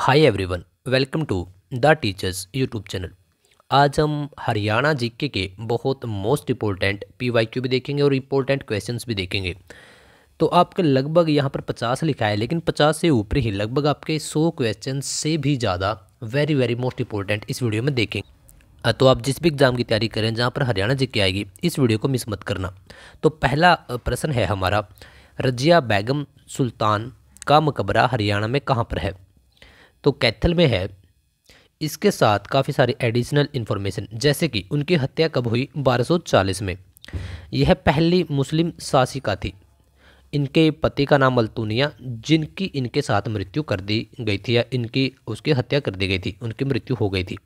hi everyone welcome to the teachers YouTube channel आज हम Haryana GK के बहुत मोस्ट इम्पोर्टेंट पीवाईक्यू भी देखेंगे और इम्पोर्टेंट क्वेश्चंस भी देखेंगे तो आपके लगभग यहाँ पर पचास लिखा है लेकिन पचास से ऊपर ही लगभग आपके सौ क्वेश्चन से भी ज़्यादा वेरी वेरी मोस्ट इंपॉर्टेंट इस वीडियो में देखेंगे तो आप जिस भी एग्ज़ाम की तैयारी करें जहाँ पर हरियाणा जी आएगी इस वीडियो को मिस मत करना तो पहला प्रश्न है हमारा रजिया बैगम सुल्तान का मकबरा हरियाणा में कहाँ पर है तो कैथल में है इसके साथ काफ़ी सारी एडिशनल इन्फॉर्मेशन जैसे कि उनकी हत्या कब हुई 1240 में यह पहली मुस्लिम शासिका थी इनके पति का नाम अल्तुनिया जिनकी इनके साथ मृत्यु कर दी गई थी या इनकी उसकी हत्या कर दी गई थी उनकी मृत्यु हो गई थी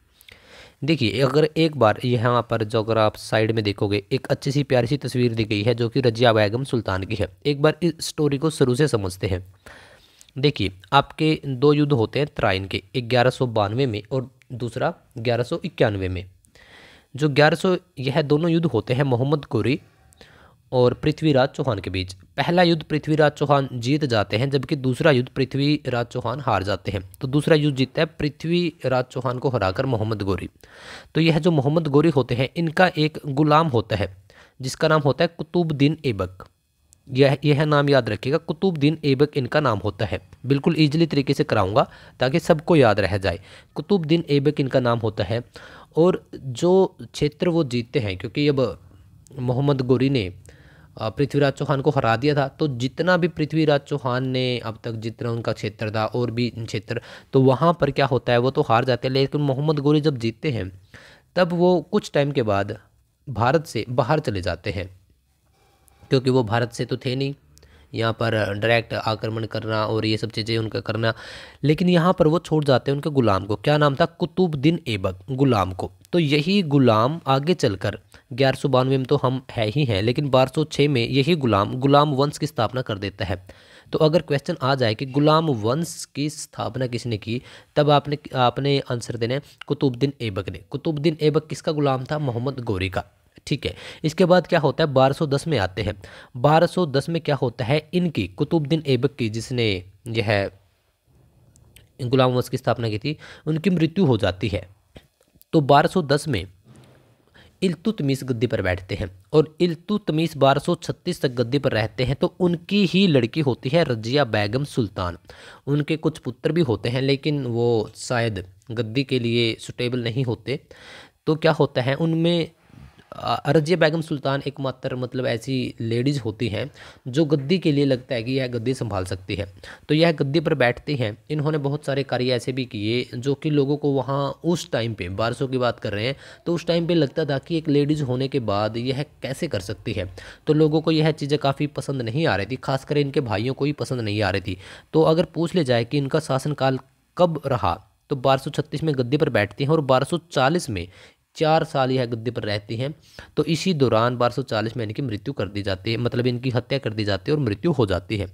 देखिए अगर एक बार यहाँ पर जो अगर आप साइड में देखोगे एक अच्छी सी प्यारी सी तस्वीर दी गई है जो कि रजिया बैगम सुल्तान की है एक बार इस स्टोरी को शुरू से समझते हैं देखिए आपके दो युद्ध होते हैं त्राइन के एक ग्यारह में और दूसरा ग्यारह में जो ग्यारह यह दोनों युद्ध होते हैं मोहम्मद गोरी और पृथ्वीराज चौहान के बीच पहला युद्ध पृथ्वीराज चौहान जीत जाते हैं जबकि दूसरा युद्ध पृथ्वीराज चौहान हार जाते हैं तो दूसरा युद्ध जीतता है पृथ्वीराज चौहान को हराकर मोहम्मद गोरी तो यह जो मोहम्मद गोरी होते हैं इनका एक गुलाम होता है जिसका नाम होता है कुतुबुद्दीन ऐबक यह यह नाम याद रखिएगा कुतुबद्दीन ऐबक इनका नाम होता है बिल्कुल ईजिली तरीके से कराऊंगा ताकि सबको याद रह जाए कुतुबद्दीन ऐबक इनका नाम होता है और जो क्षेत्र वो जीतते हैं क्योंकि अब मोहम्मद गोरी ने पृथ्वीराज चौहान को हरा दिया था तो जितना भी पृथ्वीराज चौहान ने अब तक जितना उनका क्षेत्र था और भी क्षेत्र तो वहाँ पर क्या होता है वो तो हार जाते हैं लेकिन मोहम्मद गोरी जब जीतते हैं तब वो कुछ टाइम के बाद भारत से बाहर चले जाते हैं क्योंकि वो भारत से तो थे नहीं यहाँ पर डायरेक्ट आक्रमण करना और ये सब चीज़ें उनका करना लेकिन यहाँ पर वो छोड़ जाते हैं उनके गुलाम को क्या नाम था कुतुबद्दीन ऐबक गुलाम को तो यही गुलाम आगे चलकर ग्यारह सौ बानवे में तो हम है ही हैं लेकिन बारह सौ छः में यही गुलाम गुलाम वंश की स्थापना कर देता है तो अगर क्वेश्चन आ जाए कि गुलाम वंश की स्थापना किसने की तब आपने आपने आंसर देना है कुतुबद्दीन ऐबक ने कुतुबद्दीन ऐबक किसका गुलाम था मोहम्मद गौरी का ठीक है इसके बाद क्या होता है 1210 में आते हैं 1210 में क्या होता है इनकी कुतुबद्दीन ऐबक की जिसने यह गुलाम वंश की स्थापना की थी उनकी मृत्यु हो जाती है तो 1210 में इल्तुतमीस गद्दी पर बैठते हैं और इल्तुतमीस 1236 तक गद्दी पर रहते हैं तो उनकी ही लड़की होती है रजिया बैगम सुल्तान उनके कुछ पुत्र भी होते हैं लेकिन वो शायद गद्दी के लिए सुटेबल नहीं होते तो क्या होता है उनमें अरजिया बैगम सुल्तान एकमात्र मतलब ऐसी लेडीज़ होती हैं जो गद्दी के लिए लगता है कि यह गद्दी संभाल सकती है तो यह गद्दी पर बैठती हैं इन्होंने बहुत सारे कार्य ऐसे भी किए जो कि लोगों को वहाँ उस टाइम पे बारिशों की बात कर रहे हैं तो उस टाइम पे लगता था कि एक लेडीज़ होने के बाद यह कैसे कर सकती है तो लोगों को यह चीज़ें काफ़ी पसंद नहीं आ रही थी खासकर इनके भाइयों को ही पसंद नहीं आ रही थी तो अगर पूछ ले जाए कि इनका शासनकाल कब रहा तो 1236 में गद्दी पर बैठती हैं और 1240 में चार साल यह गद्दे पर रहती हैं तो इसी दौरान बारह सौ चालीस में इनकी मृत्यु कर दी जाती है मतलब इनकी हत्या कर दी जाती है और मृत्यु हो जाती है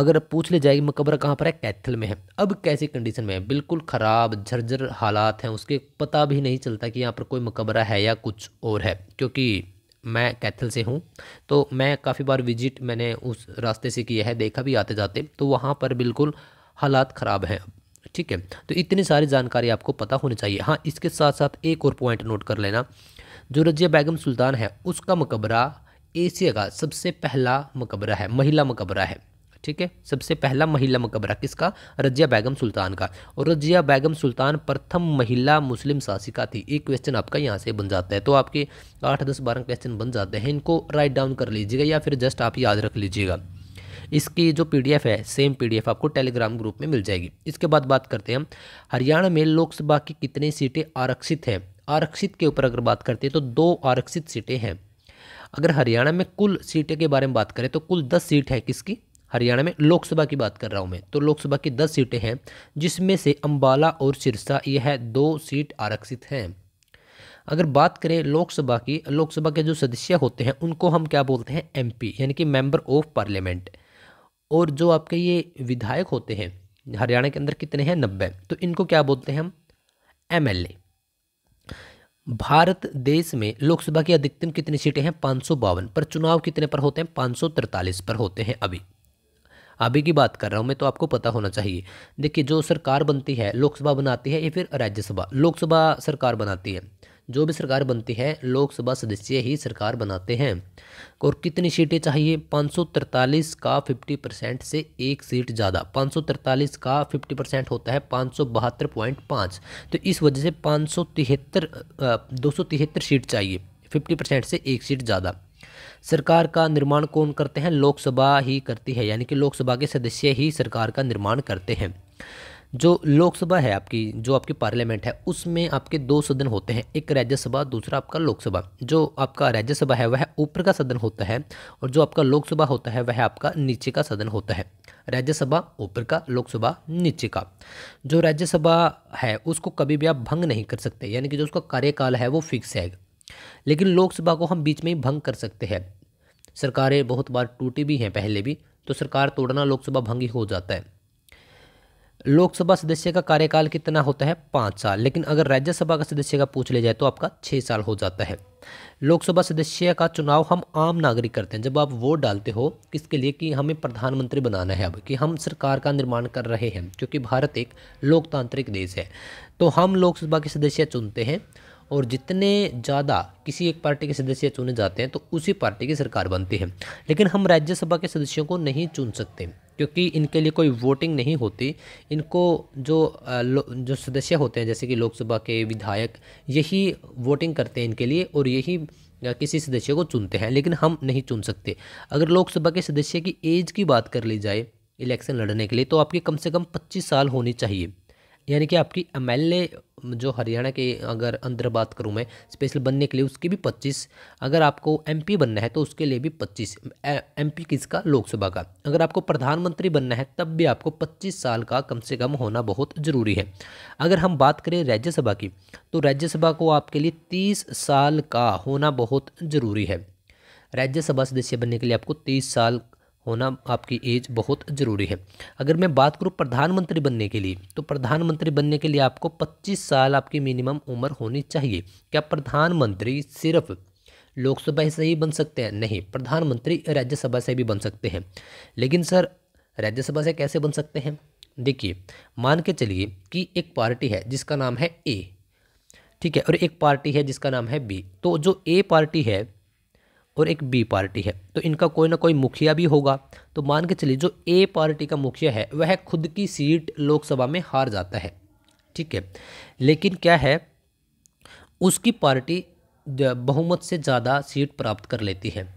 अगर पूछ ले जाएगी मकबरा कहाँ पर है कैथल में है अब कैसी कंडीशन में है बिल्कुल ख़राब झरझर हालात हैं उसके पता भी नहीं चलता कि यहाँ पर कोई मकबरा है या कुछ और है क्योंकि मैं कैथल से हूँ तो मैं काफ़ी बार विजिट मैंने उस रास्ते से किया है देखा भी आते जाते तो वहाँ पर बिल्कुल हालात ख़राब हैं ठीक है तो इतनी सारी जानकारी आपको पता होनी चाहिए हाँ इसके साथ साथ एक और पॉइंट नोट कर लेना जो रजिया बैगम सुल्तान है उसका मकबरा एशिया का सबसे पहला मकबरा है महिला मकबरा है ठीक है सबसे पहला महिला मकबरा किसका रजिया बैगम सुल्तान का और रजिया बैगम सुल्तान प्रथम महिला मुस्लिम शासिका थी एक क्वेश्चन आपका यहाँ से बन जाता है तो आपके आठ दस बारह क्वेश्चन बन जाते हैं इनको राइट डाउन कर लीजिएगा या फिर जस्ट आप याद रख लीजिएगा इसकी जो पी है सेम पी आपको टेलीग्राम ग्रुप में मिल जाएगी इसके बाद बात करते हैं हम हरियाणा में लोकसभा की कितनी सीटें आरक्षित हैं आरक्षित के ऊपर अगर बात करते हैं तो दो आरक्षित सीटें हैं अगर हरियाणा में कुल सीटें के बारे में बात करें तो कुल दस सीट है किसकी हरियाणा में लोकसभा की बात कर रहा हूँ मैं तो लोकसभा की दस सीटें हैं जिसमें से अम्बाला और सिरसा यह है दो सीट आरक्षित हैं अगर बात करें लोकसभा की लोकसभा के जो सदस्य होते हैं उनको हम क्या बोलते हैं एमपी यानी कि मेंबर ऑफ पार्लियामेंट और जो आपके ये विधायक होते हैं हरियाणा के अंदर कितने हैं नब्बे तो इनको क्या बोलते हैं हम एम भारत देश में लोकसभा की अधिकतम कितनी सीटें हैं पाँच पर चुनाव कितने पर होते हैं पाँच पर होते हैं अभी अभी की बात कर रहा हूँ मैं तो आपको पता होना चाहिए देखिए जो सरकार बनती है लोकसभा बनाती है या फिर राज्यसभा लोकसभा सरकार बनाती है जो भी सरकार बनती है लोकसभा सदस्य ही सरकार बनाते हैं और कितनी सीटें चाहिए 543 का 50 परसेंट से एक सीट ज़्यादा 543 का 50 परसेंट होता है पाँच तो इस वजह से पाँच सौ सीट चाहिए 50 परसेंट से एक सीट ज़्यादा सरकार का निर्माण कौन करते हैं लोकसभा ही करती है यानी कि लोकसभा के सदस्य ही सरकार का निर्माण करते हैं जो लोकसभा है आपकी जो आपकी पार्लियामेंट है उसमें आपके दो सदन होते हैं एक राज्यसभा दूसरा आपका लोकसभा जो आपका राज्यसभा है वह ऊपर का सदन होता है और जो आपका लोकसभा होता है वह आपका नीचे का सदन होता है राज्यसभा ऊपर का लोकसभा नीचे का जो राज्यसभा है उसको कभी भी आप भंग नहीं कर सकते यानी कि जो उसका कार्यकाल है वो फिक्स है लेकिन लोकसभा को हम बीच में ही भंग कर सकते हैं सरकारें बहुत बार टूटी भी हैं पहले भी तो सरकार तोड़ना लोकसभा भंग ही हो जाता है लोकसभा सदस्य का कार्यकाल कितना होता है पाँच साल लेकिन अगर राज्यसभा का सदस्य का पूछ लिया जाए तो आपका छः साल हो जाता है लोकसभा सदस्य का चुनाव हम आम नागरिक करते हैं जब आप वोट डालते हो किसके लिए कि हमें प्रधानमंत्री बनाना है अब कि हम सरकार का निर्माण कर रहे हैं क्योंकि भारत एक लोकतांत्रिक देश है तो हम लोकसभा के सदस्य चुनते हैं और जितने ज़्यादा किसी एक पार्टी के सदस्य चुने जाते हैं तो उसी पार्टी की सरकार बनती है लेकिन हम राज्यसभा के सदस्यों को नहीं चुन सकते क्योंकि इनके लिए कोई वोटिंग नहीं होती इनको जो जो सदस्य होते हैं जैसे कि लोकसभा के विधायक यही वोटिंग करते हैं इनके लिए और यही किसी सदस्य को चुनते हैं लेकिन हम नहीं चुन सकते अगर लोकसभा के सदस्य की एज की बात कर ली जाए इलेक्शन लड़ने के लिए तो आपकी कम से कम पच्चीस साल होनी चाहिए यानी कि आपकी एम जो हरियाणा के अगर अंदर बात करूँ मैं स्पेशल बनने के लिए उसकी भी पच्चीस अगर आपको एमपी बनना है तो उसके लिए भी पच्चीस एमपी किसका लोकसभा का अगर आपको प्रधानमंत्री बनना है तब भी आपको पच्चीस साल का कम से कम होना बहुत ज़रूरी है अगर हम बात करें राज्यसभा की तो राज्यसभा को आपके लिए तीस साल का होना बहुत ज़रूरी है राज्यसभा सदस्य बनने के लिए आपको तीस साल होना आपकी एज बहुत ज़रूरी है अगर मैं बात करूँ प्रधानमंत्री बनने के लिए तो प्रधानमंत्री बनने के लिए आपको 25 साल आपकी मिनिमम उम्र होनी चाहिए क्या प्रधानमंत्री सिर्फ लोकसभा से ही बन सकते हैं नहीं प्रधानमंत्री राज्यसभा से भी बन सकते हैं लेकिन सर राज्यसभा से कैसे बन सकते हैं देखिए मान के चलिए कि एक पार्टी है जिसका नाम है ए ठीक है और एक पार्टी है जिसका नाम है बी तो जो ए पार्टी है और एक बी पार्टी है तो इनका कोई ना कोई मुखिया भी होगा तो मान के चलिए जो ए पार्टी का मुखिया है वह खुद की सीट लोकसभा में हार जाता है ठीक है लेकिन क्या है उसकी पार्टी बहुमत से ज़्यादा सीट प्राप्त कर लेती है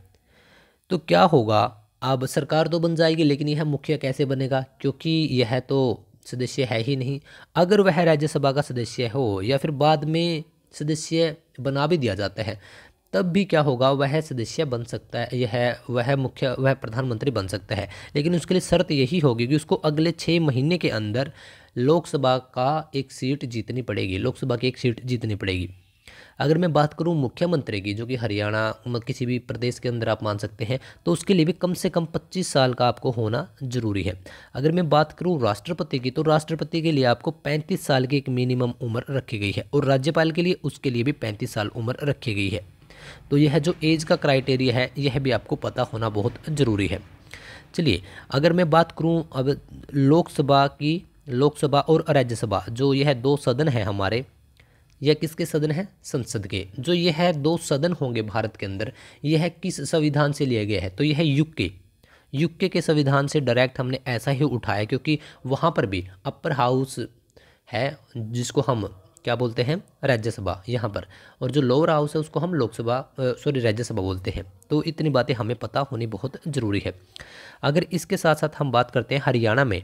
तो क्या होगा अब सरकार तो बन जाएगी लेकिन यह मुखिया कैसे बनेगा क्योंकि यह तो सदस्य है ही नहीं अगर वह राज्यसभा का सदस्य हो या फिर बाद में सदस्य बना भी दिया जाता है तब भी क्या होगा वह सदस्य बन सकता है यह वह मुख्य वह प्रधानमंत्री बन सकता है लेकिन उसके लिए शर्त यही होगी कि उसको अगले छः महीने के अंदर लोकसभा का एक सीट जीतनी पड़ेगी लोकसभा की एक सीट जीतनी पड़ेगी अगर मैं बात करूं मुख्यमंत्री की जो कि हरियाणा किसी भी प्रदेश के अंदर आप मान सकते हैं तो उसके लिए भी कम से कम 25 साल का आपको होना जरूरी है अगर मैं बात करूं राष्ट्रपति की तो राष्ट्रपति के लिए आपको 35 साल की एक मिनिमम उम्र रखी गई है और राज्यपाल के लिए उसके लिए भी पैंतीस साल उम्र रखी गई है तो यह जो एज का क्राइटेरिया है यह भी आपको पता होना बहुत ज़रूरी है चलिए अगर मैं बात करूँ अब लोकसभा की लोकसभा और राज्यसभा जो यह दो सदन है हमारे यह किसके सदन है संसद के जो यह दो सदन होंगे भारत के अंदर यह किस संविधान से लिया गया है तो यह यूके यूके के संविधान से डायरेक्ट हमने ऐसा ही उठाया क्योंकि वहाँ पर भी अपर हाउस है जिसको हम क्या बोलते हैं राज्यसभा यहाँ पर और जो लोअर हाउस है उसको हम लोकसभा सॉरी राज्यसभा बोलते हैं तो इतनी बातें हमें पता होनी बहुत ज़रूरी है अगर इसके साथ साथ हम बात करते हैं हरियाणा में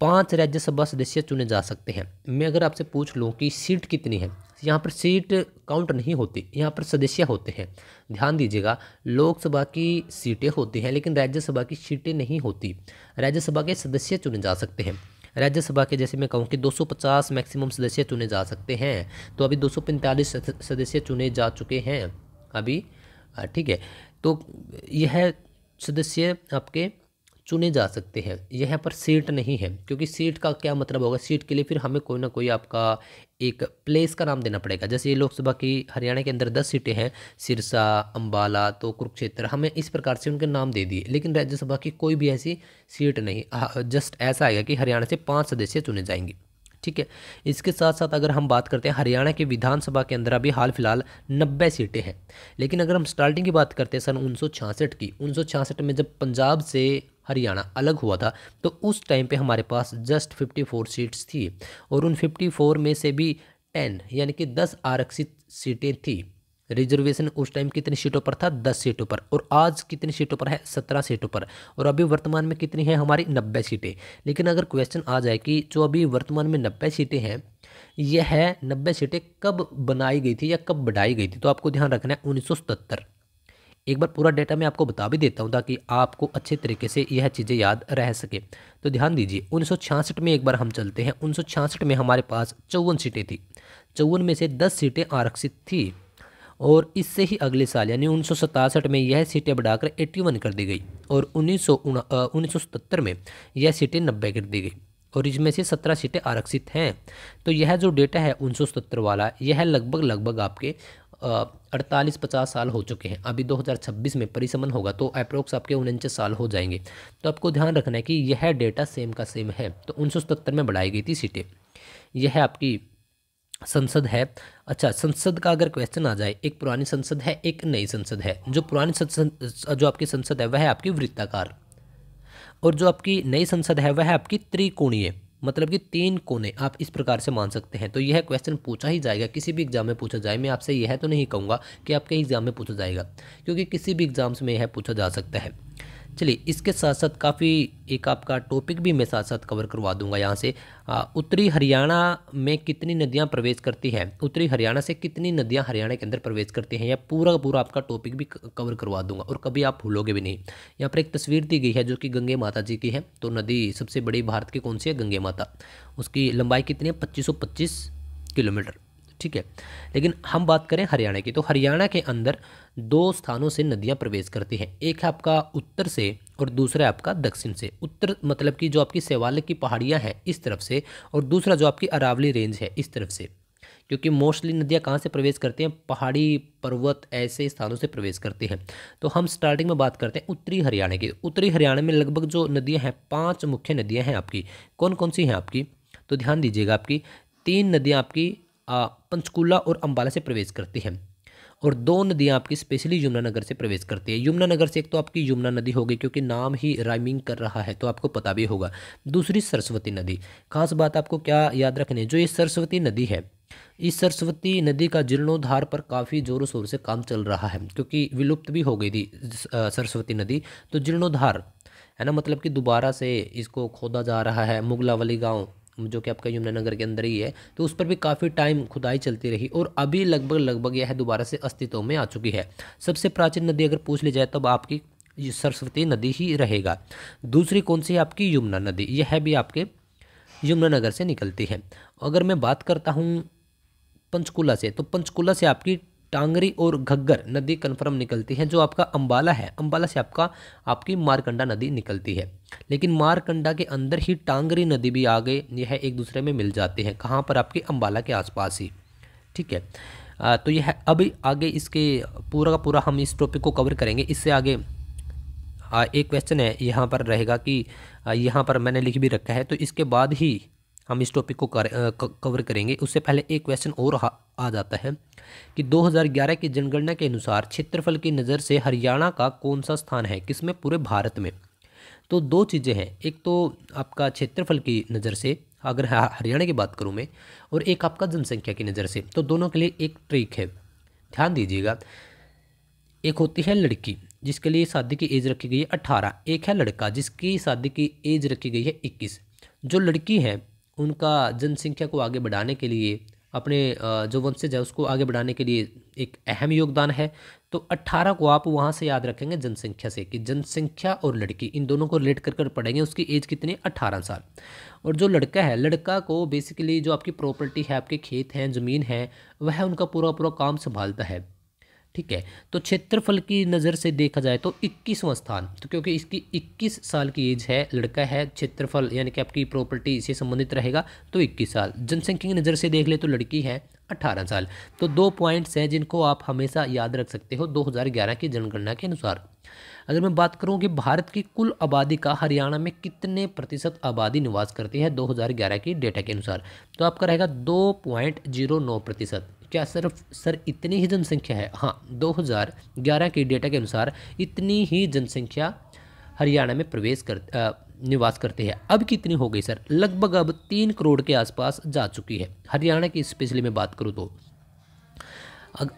पाँच राज्यसभा सदस्य चुने जा सकते हैं मैं अगर आपसे पूछ लूँ कि सीट कितनी है यहाँ पर सीट काउंट नहीं होती यहाँ पर सदस्य होते हैं ध्यान दीजिएगा लोकसभा की सीटें होती हैं लेकिन राज्यसभा की सीटें नहीं होती राज्यसभा के सदस्य चुने जा सकते हैं राज्यसभा के जैसे मैं कहूँ कि 250 मैक्सिमम सदस्य चुने जा सकते हैं तो अभी 245 सदस्य चुने जा चुके हैं अभी ठीक है तो यह सदस्य आपके चुने जा सकते हैं यहाँ पर सीट नहीं है क्योंकि सीट का क्या मतलब होगा सीट के लिए फिर हमें कोई ना कोई आपका एक प्लेस का नाम देना पड़ेगा जैसे ये लोकसभा की हरियाणा के अंदर दस सीटें हैं सिरसा अम्बाला तो कुरुक्षेत्र हमें इस प्रकार से उनके नाम दे दिए लेकिन राज्यसभा की कोई भी ऐसी सीट नहीं जस्ट ऐसा आएगा कि हरियाणा से पाँच सदस्य चुने जाएंगे ठीक है इसके साथ साथ अगर हम बात करते हैं हरियाणा के विधानसभा के अंदर अभी हाल फिलहाल नब्बे सीटें हैं लेकिन अगर हम स्टार्टिंग की बात करते हैं सन उन्नीस की उन्नीस में जब पंजाब से हरियाणा अलग हुआ था तो उस टाइम पे हमारे पास जस्ट 54 सीट्स थी और उन 54 में से भी 10 यानी कि 10 आरक्षित सीटें थी रिजर्वेशन उस टाइम कितनी सीटों पर था दस सीटों पर और आज कितनी सीटों पर है सत्रह सीटों पर और अभी वर्तमान में कितनी है हमारी नब्बे सीटें लेकिन अगर क्वेश्चन आ जाए कि जो अभी वर्तमान में नब्बे सीटें हैं यह है नब्बे सीटें कब बनाई गई थी या कब बढ़ाई गई थी तो आपको ध्यान रखना है उन्नीस एक बार पूरा डाटा मैं आपको बता भी देता हूँ ताकि आपको अच्छे तरीके से यह चीज़ें याद रह सके तो ध्यान दीजिए उन्नीस में एक बार हम चलते हैं उन्नीस में हमारे पास चौवन सीटें थी चौवन में से दस सीटें आरक्षित थी और इससे ही अगले साल यानी उन्नीस में यह सीटें बढ़ाकर 81 कर दी गई और उन्नीस सौ में यह सीटें नब्बे कर दी गई और इसमें से सत्रह सीटें आरक्षित हैं तो यह जो डेटा है उन्नीस वाला यह लगभग लगभग आपके अड़तालीस पचास साल हो चुके हैं अभी 2026 में परिसमन होगा तो अप्रोक्स आपके उनचास साल हो जाएंगे तो आपको ध्यान रखना है कि यह डेटा सेम का सेम है तो उन्नीस में बढ़ाई गई थी सीटें यह आपकी संसद है अच्छा संसद का अगर क्वेश्चन आ जाए एक पुरानी संसद है एक नई संसद है जो पुरानी संसद जो आपकी संसद है वह आपकी वृत्ताकार और जो आपकी नई संसद है वह आपकी त्रिकोणीय मतलब कि तीन कोने आप इस प्रकार से मान सकते हैं तो यह क्वेश्चन पूछा ही जाएगा किसी भी एग्जाम में पूछा जाए मैं आपसे यह तो नहीं कहूँगा कि आपके एग्जाम में पूछा जाएगा क्योंकि किसी भी एग्जाम्स में यह पूछा जा सकता है चलिए इसके साथ साथ काफ़ी एक आपका टॉपिक भी मैं साथ साथ कवर करवा दूंगा यहाँ से उत्तरी हरियाणा में कितनी नदियाँ प्रवेश करती हैं उत्तरी हरियाणा से कितनी नदियाँ हरियाणा के अंदर प्रवेश करती हैं यह पूरा पूरा आपका टॉपिक भी कवर करवा दूंगा और कभी आप भूलोगे भी नहीं यहाँ पर एक तस्वीर दी गई है जो कि गंगे माता जी की है तो नदी सबसे बड़ी भारत की कौन सी है गंगे माता उसकी लंबाई कितनी है पच्चीस किलोमीटर ठीक है लेकिन हम बात करें हरियाणा की तो हरियाणा के अंदर दो स्थानों से नदियाँ प्रवेश करती हैं एक है आपका उत्तर से और दूसरा आपका दक्षिण से उत्तर मतलब कि जो आपकी सेवालय की पहाड़ियाँ हैं इस तरफ से और दूसरा जो आपकी अरावली रेंज है इस तरफ से क्योंकि मोस्टली नदियाँ कहाँ से प्रवेश करती हैं पहाड़ी पर्वत ऐसे स्थानों से प्रवेश करती हैं तो हम स्टार्टिंग में बात करते हैं उत्तरी हरियाणा की उत्तरी हरियाणा में लगभग जो नदियाँ हैं पाँच मुख्य नदियाँ हैं आपकी कौन कौन सी हैं आपकी तो ध्यान दीजिएगा आपकी तीन नदियाँ आपकी पंचकूला और अम्बाला से प्रवेश करती है और दो नदियाँ आपकी स्पेशली यमुनानगर से प्रवेश करती है यमुनानगर से एक तो आपकी यमुना नदी होगी क्योंकि नाम ही राइमिंग कर रहा है तो आपको पता भी होगा दूसरी सरस्वती नदी खास बात आपको क्या याद रखनी है जो ये सरस्वती नदी है इस सरस्वती नदी का जीर्णोद्धार पर काफ़ी जोरों शोर से काम चल रहा है क्योंकि विलुप्त भी हो गई थी सरस्वती नदी तो जीर्णोद्धार है ना मतलब कि दोबारा से इसको खोदा जा रहा है मुगलावली गांव जो कि आपका यमुनानगर के अंदर ही है तो उस पर भी काफ़ी टाइम खुदाई चलती रही और अभी लगभग लगभग यह दोबारा से अस्तित्व में आ चुकी है सबसे प्राचीन नदी अगर पूछ ली जाए तब आपकी सरस्वती नदी ही रहेगा दूसरी कौन सी है आपकी यमुना नदी यह भी आपके यमुनानगर से निकलती है अगर मैं बात करता हूँ पंचकुला से तो पंचकुला से आपकी टांगरी और घग्गर नदी कन्फर्म निकलती है जो आपका अम्बाला है अम्बाला से आपका आपकी मारकंडा नदी निकलती है लेकिन मारकंडा के अंदर ही टांगरी नदी भी आ गए यह एक दूसरे में मिल जाते हैं कहाँ पर आपके अम्बाला के आसपास ही ठीक है आ, तो यह अभी आगे इसके पूरा का पूरा हम इस टॉपिक को कवर करेंगे इससे आगे आ, एक क्वेश्चन है यहाँ पर रहेगा कि यहाँ पर मैंने लिख भी रखा है तो इसके बाद ही हम इस टॉपिक को कर, कवर करेंगे उससे पहले एक क्वेश्चन और आ जाता है कि 2011 की जनगणना के अनुसार क्षेत्रफल की नज़र से हरियाणा का कौन सा स्थान है किसमें पूरे भारत में तो दो चीज़ें हैं एक तो आपका क्षेत्रफल की नज़र से अगर हरियाणा की बात करूँ मैं और एक आपका जनसंख्या की नज़र से तो दोनों के लिए एक ट्रिक है ध्यान दीजिएगा एक होती है लड़की जिसके लिए शादी की एज रखी गई है अट्ठारह एक है लड़का जिसकी शादी की एज रखी गई है इक्कीस जो लड़की है उनका जनसंख्या को आगे बढ़ाने के लिए अपने जो वंशज है उसको आगे बढ़ाने के लिए एक अहम योगदान है तो 18 को आप वहाँ से याद रखेंगे जनसंख्या से कि जनसंख्या और लड़की इन दोनों को रिलेट कर कर पढ़ेंगे उसकी एज कितनी 18 साल और जो लड़का है लड़का को बेसिकली जो आपकी प्रॉपर्टी है आपके खेत हैं ज़मीन है वह उनका पूरा पूरा काम संभालता है ठीक है तो क्षेत्रफल की नज़र से देखा जाए तो इक्कीसवां स्थान तो क्योंकि इसकी इक्कीस साल की एज है लड़का है क्षेत्रफल यानी कि आपकी प्रॉपर्टी इससे संबंधित रहेगा तो इक्कीस साल जनसंख्या की नज़र से देख ले तो लड़की है अट्ठारह साल तो दो पॉइंट्स हैं जिनको आप हमेशा याद रख सकते हो 2011 की जनगणना के अनुसार अगर मैं बात करूं कि भारत की कुल आबादी का हरियाणा में कितने प्रतिशत आबादी निवास करती है 2011 की डेटा के अनुसार तो आपका रहेगा दो पॉइंट जीरो नौ प्रतिशत क्या सिर्फ सर इतनी ही जनसंख्या है हाँ 2011 के डेटा के अनुसार इतनी ही जनसंख्या हरियाणा में प्रवेश कर आ, निवास करते हैं अब कितनी हो गई सर लगभग अब तीन करोड़ के आसपास जा चुकी है हरियाणा की स्पेशली मैं बात करूँ तो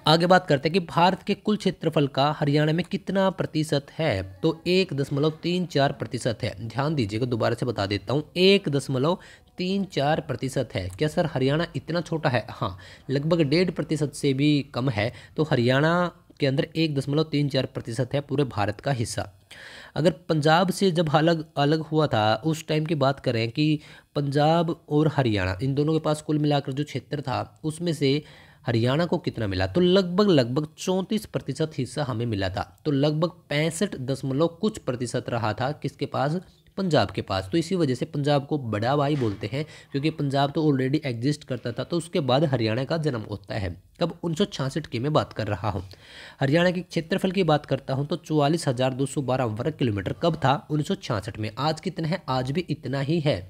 आगे बात करते हैं कि भारत के कुल क्षेत्रफल का हरियाणा में कितना प्रतिशत है तो एक दशमलव तीन चार प्रतिशत है ध्यान दीजिएगा दोबारा से बता देता हूँ एक दशमलव तीन चार प्रतिशत है क्या सर हरियाणा इतना छोटा है हाँ लगभग डेढ़ प्रतिशत से भी कम है तो हरियाणा के अंदर एक दशमलव तीन चार प्रतिशत है पूरे भारत का हिस्सा अगर पंजाब से जब अलग अलग हुआ था उस टाइम की बात करें कि पंजाब और हरियाणा इन दोनों के पास कुल मिलाकर जो क्षेत्र था उसमें से हरियाणा को कितना मिला तो लगभग लगभग चौंतीस प्रतिशत हिस्सा हमें मिला था तो लगभग पैंसठ दशमलव कुछ प्रतिशत रहा था किसके पास पंजाब के पास तो इसी वजह से पंजाब को बड़ा भाई बोलते हैं क्योंकि पंजाब तो ऑलरेडी एग्जिस्ट करता था तो उसके बाद हरियाणा का जन्म होता है कब उन्नीस की मैं बात कर रहा हूँ हरियाणा के क्षेत्रफल की बात करता हूँ तो चौवालीस वर्ग किलोमीटर कब था उन्नीस में आज कितना है आज भी इतना ही है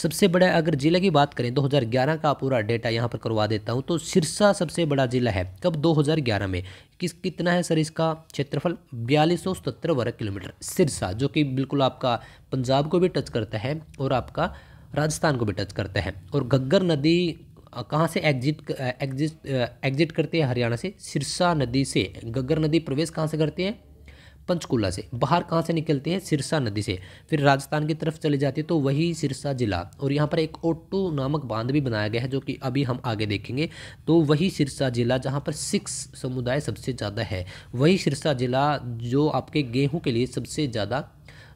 सबसे बड़ा अगर ज़िले की बात करें 2011 का पूरा डेटा यहाँ पर करवा देता हूँ तो सिरसा सबसे बड़ा ज़िला है कब 2011 में किस कितना है सर इसका क्षेत्रफल बयालीस वर्ग किलोमीटर सिरसा जो कि बिल्कुल आपका पंजाब को भी टच करता है और आपका राजस्थान को भी टच करता है और गग्गर नदी कहाँ से एग्जिट एग्जिट एग्जिट करते हैं हरियाणा से सिरसा नदी से गग्गर नदी प्रवेश कहाँ से करते हैं पंचकूला से बाहर कहाँ से निकलते हैं सिरसा नदी से फिर राजस्थान की तरफ चले जाते हैं तो वही सिरसा जिला और यहाँ पर एक ओटो नामक बांध भी बनाया गया है जो कि अभी हम आगे देखेंगे तो वही सिरसा जिला जहाँ पर सिख समुदाय सबसे ज़्यादा है वही सिरसा जिला जो आपके गेहूँ के लिए सबसे ज़्यादा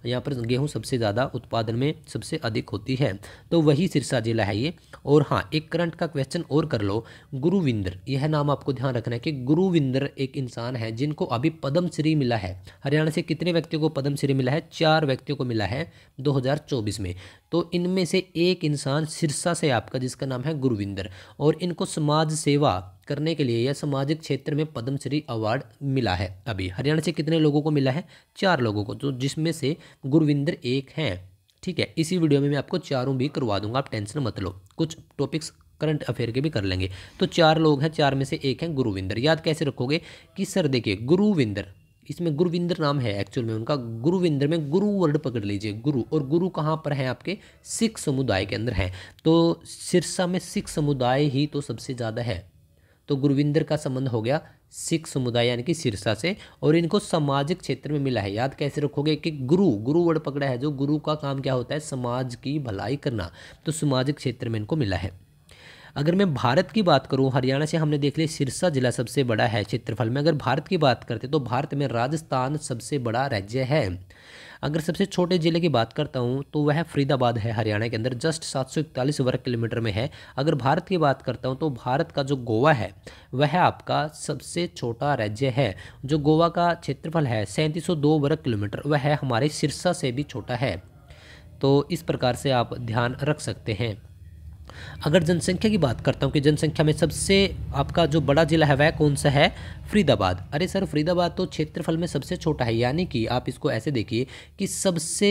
यहाँ पर गेहूँ सबसे ज़्यादा उत्पादन में सबसे अधिक होती है तो वही सिरसा जिला है ये और हाँ एक करंट का क्वेश्चन और कर लो गुरुविंदर यह नाम आपको ध्यान रखना है कि गुरुविंदर एक इंसान है जिनको अभी पद्मश्री मिला है हरियाणा से कितने व्यक्तियों को पद्मश्री मिला है चार व्यक्तियों को मिला है दो में तो इनमें से एक इंसान सिरसा से आपका जिसका नाम है गुरुविंदर और इनको समाज सेवा करने के लिए यह सामाजिक क्षेत्र में पद्मश्री अवार्ड मिला है अभी हरियाणा से कितने लोगों को मिला है चार लोगों को जो तो जिसमें से गुरविंदर एक हैं ठीक है इसी वीडियो में मैं आपको चारों भी करवा दूंगा आप टेंशन मत लो कुछ टॉपिक्स करंट अफेयर के भी कर लेंगे तो चार लोग हैं चार में से एक हैं गुरुविंदर याद कैसे रखोगे कि सर देखिए गुरुविंदर इसमें गुरुविंदर नाम है एक्चुअल में उनका गुरुविंदर में गुरु वर्ड पकड़ लीजिए गुरु और गुरु कहाँ पर है आपके सिख समुदाय के अंदर हैं तो सिरसा में सिख समुदाय ही तो सबसे ज़्यादा है तो गुरविंदर का संबंध हो गया सिख समुदाय यानी कि सिरसा से और इनको सामाजिक क्षेत्र में मिला है याद कैसे रखोगे कि गुरु गुरु वर्ड पकड़ा है जो गुरु का काम क्या होता है समाज की भलाई करना तो सामाजिक क्षेत्र में इनको मिला है अगर मैं भारत की बात करूं हरियाणा से हमने देख लिया सिरसा जिला सबसे बड़ा है क्षेत्रफल में अगर भारत की बात करते तो भारत में राजस्थान सबसे बड़ा राज्य है अगर सबसे छोटे ज़िले की बात करता हूँ तो वह फरीदाबाद है हरियाणा के अंदर जस्ट सात वर्ग किलोमीटर में है अगर भारत की बात करता हूँ तो भारत का जो गोवा है वह आपका सबसे छोटा राज्य है जो गोवा का क्षेत्रफल है सैंतीस वर्ग किलोमीटर वह हमारे सिरसा से भी छोटा है तो इस प्रकार से आप ध्यान रख सकते हैं अगर जनसंख्या की बात करता हूँ कि जनसंख्या में सबसे आपका जो बड़ा ज़िला है वह कौन सा है फरीदाबाद अरे सर फरीदाबाद तो क्षेत्रफल में सबसे छोटा है यानी कि आप इसको ऐसे देखिए कि सबसे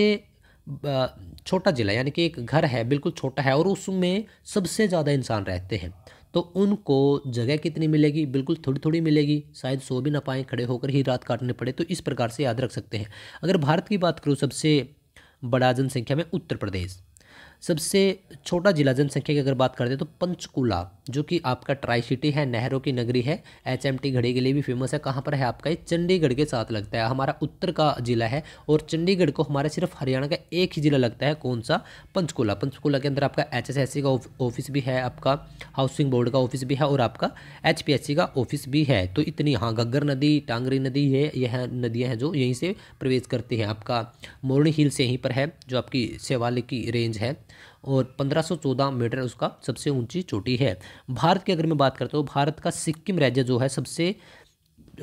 छोटा ज़िला यानी कि एक घर है बिल्कुल छोटा है और उसमें सबसे ज़्यादा इंसान रहते हैं तो उनको जगह कितनी मिलेगी बिल्कुल थोड़ी थोड़ी मिलेगी शायद सो भी ना पाए खड़े होकर ही रात काटने पड़े तो इस प्रकार से याद रख सकते हैं अगर भारत की बात करूँ सबसे बड़ा जनसंख्या में उत्तर प्रदेश सबसे छोटा जिला जनसंख्या की अगर बात करते हैं तो पंचकूला जो कि आपका ट्राई सिटी है नहरों की नगरी है एच एम टी घड़ी के लिए भी फेमस है कहाँ पर है आपका ये चंडीगढ़ के साथ लगता है हमारा उत्तर का जिला है और चंडीगढ़ को हमारे सिर्फ हरियाणा का एक ही जिला लगता है कौन सा पंचकूला पंचकूला के अंदर आपका एच एस एस सी का ऑफिस भी है आपका हाउसिंग बोर्ड का ऑफिस भी है और आपका एच पी एस सी का ऑफिस भी है तो इतनी हाँ गग्गर नदी टांगरी नदी ये यह नदियाँ हैं जो यहीं से प्रवेश करती हैं आपका मोरनी हिल से यहीं पर है जो आपकी सेवाले की रेंज है और 1514 मीटर उसका सबसे ऊंची चोटी है भारत की अगर मैं बात करता हूँ भारत का सिक्किम राज्य जो है सबसे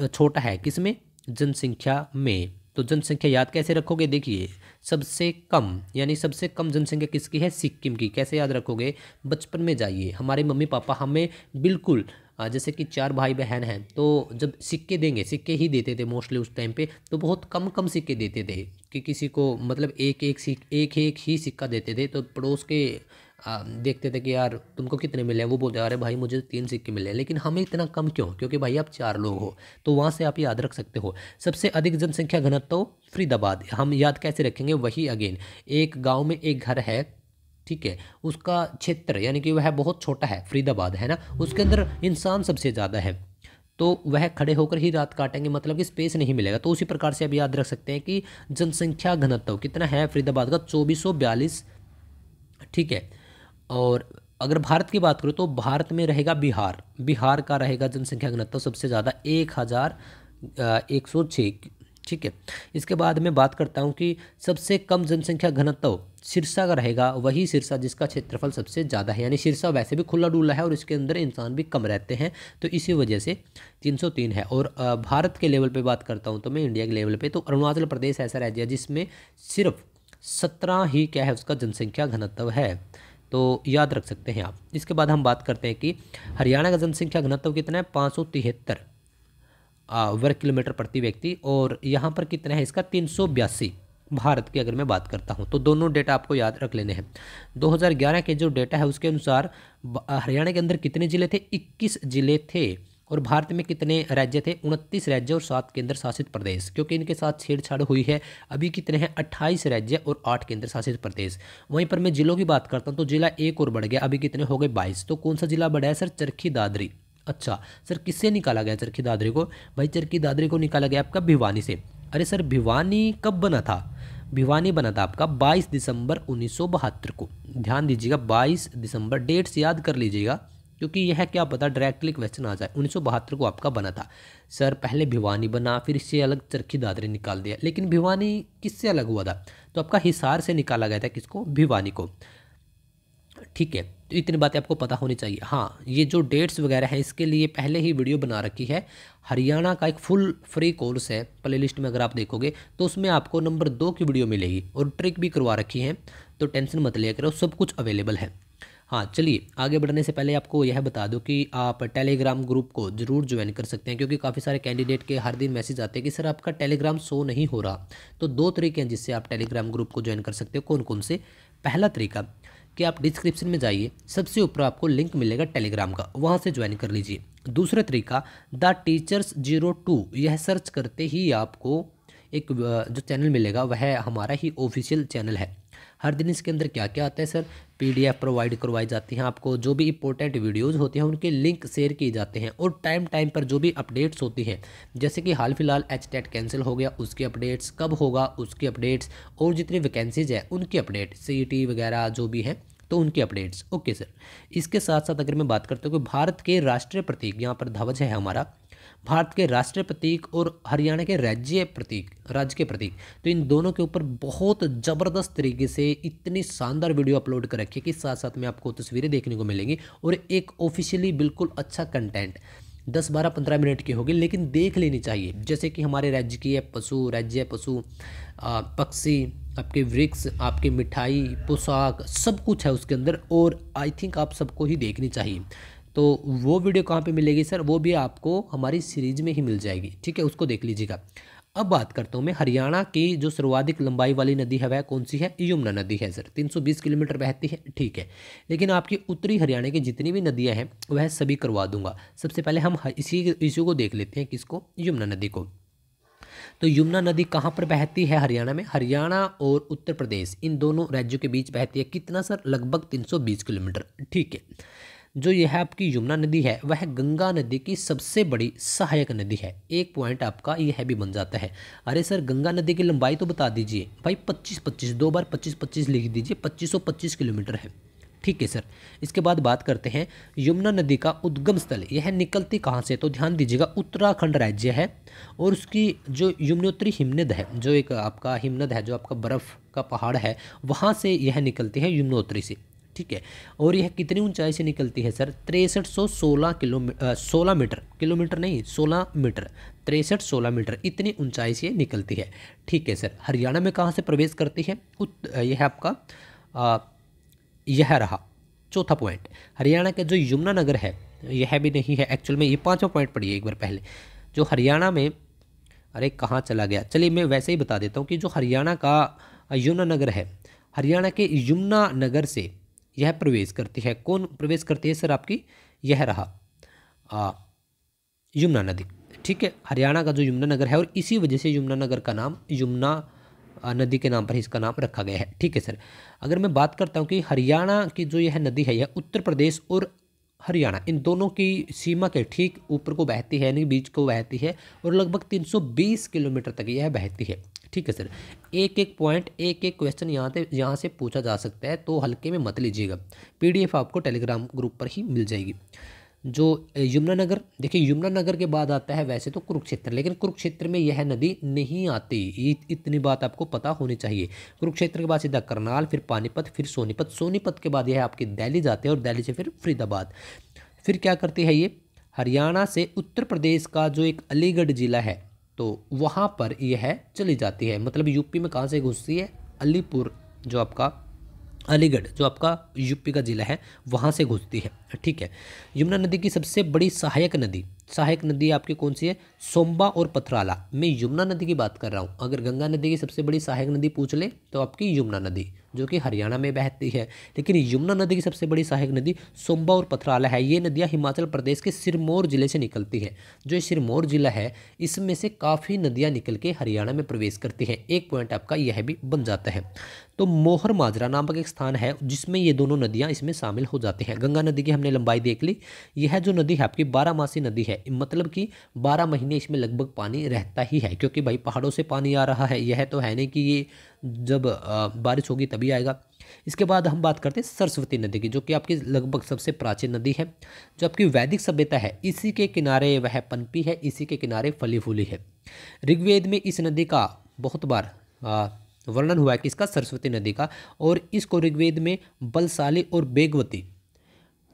छोटा है किसमें जनसंख्या में तो जनसंख्या याद कैसे रखोगे देखिए सबसे कम यानी सबसे कम जनसंख्या किसकी है सिक्किम की कैसे याद रखोगे बचपन में जाइए हमारे मम्मी पापा हमें बिल्कुल जैसे कि चार भाई बहन हैं तो जब सिक्के देंगे सिक्के ही देते थे मोस्टली उस टाइम पे तो बहुत कम कम सिक्के देते थे कि किसी को मतलब एक एक एक एक ही सिक्का देते थे तो पड़ोस के आ, देखते थे कि यार तुमको कितने मिले वो बोलते अरे भाई मुझे तीन सिक्के मिले लेकिन हमें इतना कम क्यों क्योंकि भाई आप चार लोग हो तो वहाँ से आप याद रख सकते हो सबसे अधिक जनसंख्या घनत्व फरीदाबाद हम याद कैसे रखेंगे वही अगेन एक गाँव में एक घर है ठीक है उसका क्षेत्र यानी कि वह बहुत छोटा है फरीदाबाद है ना उसके अंदर इंसान सबसे ज़्यादा है तो वह खड़े होकर ही रात काटेंगे मतलब कि स्पेस नहीं मिलेगा तो उसी प्रकार से अब याद रख सकते हैं कि जनसंख्या घनत्व कितना है फरीदाबाद का चौबीस ठीक है और अगर भारत की बात करूँ तो भारत में रहेगा बिहार बिहार का रहेगा जनसंख्या घनत्व सबसे ज़्यादा एक हज़ार एक सौ छः ठीक है इसके बाद मैं बात करता हूँ कि सबसे कम जनसंख्या घनत्व सिरसा का रहेगा वही सिरसा जिसका क्षेत्रफल सबसे ज़्यादा है यानी सिरसा वैसे भी खुला डुला है और इसके अंदर इंसान भी कम रहते हैं तो इसी वजह से 303 है और भारत के लेवल पे बात करता हूँ तो मैं इंडिया के लेवल पे तो अरुणाचल प्रदेश ऐसा राज्य है जिसमें सिर्फ सत्रह ही क्या है उसका जनसंख्या घनत्व है तो याद रख सकते हैं आप इसके बाद हम बात करते हैं कि हरियाणा का जनसंख्या घनत्व कितना है पाँच वर्ग किलोमीटर प्रति व्यक्ति और यहाँ पर कितना है इसका तीन भारत की अगर मैं बात करता हूँ तो दोनों डेटा आपको याद रख लेने हैं 2011 के जो डेटा है उसके अनुसार हरियाणा के अंदर कितने ज़िले थे 21 ज़िले थे और भारत में कितने राज्य थे उनतीस राज्य और सात केंद्र शासित प्रदेश क्योंकि इनके साथ छेड़छाड़ हुई है अभी कितने हैं अट्ठाईस राज्य और आठ केंद्र शासित प्रदेश वहीं पर मैं जिलों की बात करता हूँ तो जिला एक और बढ़ गया अभी कितने हो गए बाईस तो कौन सा जिला बढ़ा है सर चरखी दादरी अच्छा सर किससे निकाला गया चरखी दादरी को भाई चरखी दादरी को निकाला गया आपका भिवानी से अरे सर भिवानी कब बना था भिवानी बना था आपका 22 दिसंबर उन्नीस को ध्यान दीजिएगा 22 दिसंबर डेट्स याद कर लीजिएगा क्योंकि यह क्या पता डायरेक्टली क्वेश्चन आ जाए उन्नीस को आपका बना था सर पहले भिवानी बना फिर इससे अलग चरखी दादरी निकाल दिया लेकिन भिवानी किससे अलग हुआ था तो आपका हिसार से निकाला गया था किसको भिवानी को ठीक है तो इतनी बातें आपको पता होनी चाहिए हाँ ये जो डेट्स वगैरह हैं इसके लिए पहले ही वीडियो बना रखी है हरियाणा का एक फुल फ्री कोर्स है प्लेलिस्ट में अगर आप देखोगे तो उसमें आपको नंबर दो की वीडियो मिलेगी और ट्रिक भी करवा रखी है तो टेंशन मत लिया करो सब कुछ अवेलेबल है हाँ चलिए आगे बढ़ने से पहले आपको यह बता दो कि आप टेलीग्राम ग्रुप को ज़रूर ज्वाइन कर सकते हैं क्योंकि काफ़ी सारे कैंडिडेट के हर दिन मैसेज आते हैं कि सर आपका टेलीग्राम शो नहीं हो रहा तो दो तरीके हैं जिससे आप टेलीग्राम ग्रुप को ज्वाइन कर सकते हो कौन कौन से पहला तरीका कि आप डिस्क्रिप्शन में जाइए सबसे ऊपर आपको लिंक मिलेगा टेलीग्राम का वहाँ से ज्वाइन कर लीजिए दूसरा तरीका द टीचर्स जीरो टू यह सर्च करते ही आपको एक जो चैनल मिलेगा वह हमारा ही ऑफिशियल चैनल है हर दिन इसके अंदर क्या क्या आता है सर पीडीएफ प्रोवाइड करवाई जाती हैं आपको जो भी इंपॉर्टेंट वीडियोज़ होती हैं उनके लिंक शेयर किए जाते हैं और टाइम टाइम पर जो भी अपडेट्स होती हैं जैसे कि हाल फिलहाल एच टेट कैंसिल हो गया उसके अपडेट्स कब होगा उसके अपडेट्स और जितनी वैकेंसीज हैं उनकी अपडेट सी e वगैरह जो भी हैं तो उनके अपडेट्स ओके सर इसके साथ साथ अगर मैं बात करता हूँ कि भारत के राष्ट्रीय प्रतीक यहाँ पर ध्वज है हमारा भारत के राष्ट्रीय प्रतीक और हरियाणा के राज्य प्रतीक राज्य के प्रतीक तो इन दोनों के ऊपर बहुत ज़बरदस्त तरीके से इतनी शानदार वीडियो अपलोड कर रखी है कि साथ साथ में आपको तस्वीरें देखने को मिलेंगी और एक ऑफिशियली बिल्कुल अच्छा कंटेंट दस बारह पंद्रह मिनट की होगी लेकिन देख लेनी चाहिए जैसे कि हमारे राज्य की है पशु राज्य पशु पक्षी आपके वृक्ष आपके मिठाई पोशाक सब कुछ है उसके अंदर और आई थिंक आप सबको ही देखनी चाहिए तो वो वीडियो कहाँ पे मिलेगी सर वो भी आपको हमारी सीरीज़ में ही मिल जाएगी ठीक है उसको देख लीजिएगा अब बात करता हूँ मैं हरियाणा की जो सर्वाधिक लंबाई वाली नदी है वह कौन सी है यमुना नदी है सर 320 किलोमीटर बहती है ठीक है लेकिन आपकी उत्तरी हरियाणा की जितनी भी नदियाँ हैं वह सभी करवा दूंगा सबसे पहले हम इसी इश्यू को देख लेते हैं किसको यमुना नदी को तो यमुना नदी कहाँ पर बहती है हरियाणा में हरियाणा और उत्तर प्रदेश इन दोनों राज्यों के बीच बहती है कितना सर लगभग तीन किलोमीटर ठीक है जो यह है आपकी यमुना नदी है वह गंगा नदी की सबसे बड़ी सहायक नदी है एक पॉइंट आपका यह भी बन जाता है अरे सर गंगा नदी की लंबाई तो बता दीजिए भाई पच्चीस पच्चीस दो बार पच्चीस पच्चीस लिख दीजिए पच्चीस सौ पच्चीस किलोमीटर है ठीक है सर इसके बाद बात करते हैं यमुना नदी का उद्गम स्थल यह निकलती कहाँ से तो ध्यान दीजिएगा उत्तराखंड राज्य है और उसकी जो यमुनोत्री हिमनद है जो एक आपका हिमनद है जो आपका बर्फ़ का पहाड़ है वहाँ से यह निकलती है यमुनोत्री से ठीक है और यह कितनी ऊंचाई से निकलती है सर तिरसठ सौ सोलह किलोमीटर सोलह मीटर किलोमीटर नहीं सोलह मीटर तिरसठ सोलह मीटर इतनी ऊंचाई से निकलती है ठीक है सर हरियाणा में कहाँ से प्रवेश करती है उत यह आपका आ, यह रहा चौथा पॉइंट हरियाणा का जो यमुना नगर है यह भी नहीं है एक्चुअल में ये पाँचवा पॉइंट पढ़िए एक बार पहले जो हरियाणा में अरे कहाँ चला गया चलिए मैं वैसे ही बता देता हूँ कि जो हरियाणा का यमुना नगर है हरियाणा के यमुना नगर से यह प्रवेश करती है कौन प्रवेश करती है सर आपकी यह रहा आ, यमुना नदी ठीक है हरियाणा का जो यमुना नगर है और इसी वजह से यमुना नगर का नाम यमुना नदी के नाम पर इसका नाम रखा गया है ठीक है सर अगर मैं बात करता हूँ कि हरियाणा की जो यह नदी है यह उत्तर प्रदेश और हरियाणा इन दोनों की सीमा के ठीक ऊपर को बहती है यानी बीच को बहती है और लगभग 320 किलोमीटर तक यह बहती है ठीक है सर एक एक पॉइंट एक एक क्वेश्चन यहाँ से यहाँ से पूछा जा सकता है तो हल्के में मत लीजिएगा पीडीएफ आपको टेलीग्राम ग्रुप पर ही मिल जाएगी जो यमुनानगर देखिए यमुनानगर के बाद आता है वैसे तो कुरुक्षेत्र लेकिन कुरुक्षेत्र में यह नदी नहीं आती इतनी बात आपको पता होनी चाहिए कुरुक्षेत्र के बाद सीधा करनाल फिर पानीपत फिर सोनीपत सोनीपत के बाद यह आपकी दिल्ली जाते हैं और दिल्ली से फिर फरीदाबाद फिर क्या करती है ये हरियाणा से उत्तर प्रदेश का जो एक अलीगढ़ ज़िला है तो वहाँ पर यह है चली जाती है मतलब यूपी में कहाँ से घुसती है अलीपुर जो आपका अलीगढ़ जो आपका यूपी का ज़िला है वहाँ से घुसती है ठीक है यमुना नदी की सबसे बड़ी सहायक नदी सहायक नदी आपकी कौन सी है सोम्बा और पथराला मैं यमुना नदी की बात कर रहा हूँ अगर गंगा नदी की सबसे बड़ी सहायक नदी पूछ ले तो आपकी यमुना नदी जो कि हरियाणा में बहती है लेकिन यमुना नदी की सबसे बड़ी सहायक नदी सोम्बा और पथराला है ये नदियाँ हिमाचल प्रदेश के सिरमौर ज़िले से निकलती है जो सिरमौर ज़िला है इसमें से काफ़ी नदियाँ निकल के हरियाणा में प्रवेश करती हैं एक पॉइंट आपका यह भी बन जाता है तो मोहर माजरा नामक एक स्थान है जिसमें ये दोनों नदियाँ इसमें शामिल हो जाती हैं गंगा नदी की हमने लंबाई देख ली यह जो नदी है आपकी बारामासी नदी है मतलब कि बारह महीने इसमें लगभग पानी रहता ही है क्योंकि भाई पहाड़ों से पानी आ रहा है यह तो है नहीं कि ये जब बारिश होगी तभी आएगा इसके बाद हम बात करते हैं सरस्वती नदी की जो कि आपकी लगभग सबसे प्राचीन नदी है जो आपकी वैदिक सभ्यता है इसी के किनारे वह पनपी है इसी के किनारे फली फूली है ऋग्वेद में इस नदी का बहुत बार वर्णन हुआ है कि इसका सरस्वती नदी का और इसको ऋग्वेद में बलशाली और बेगवती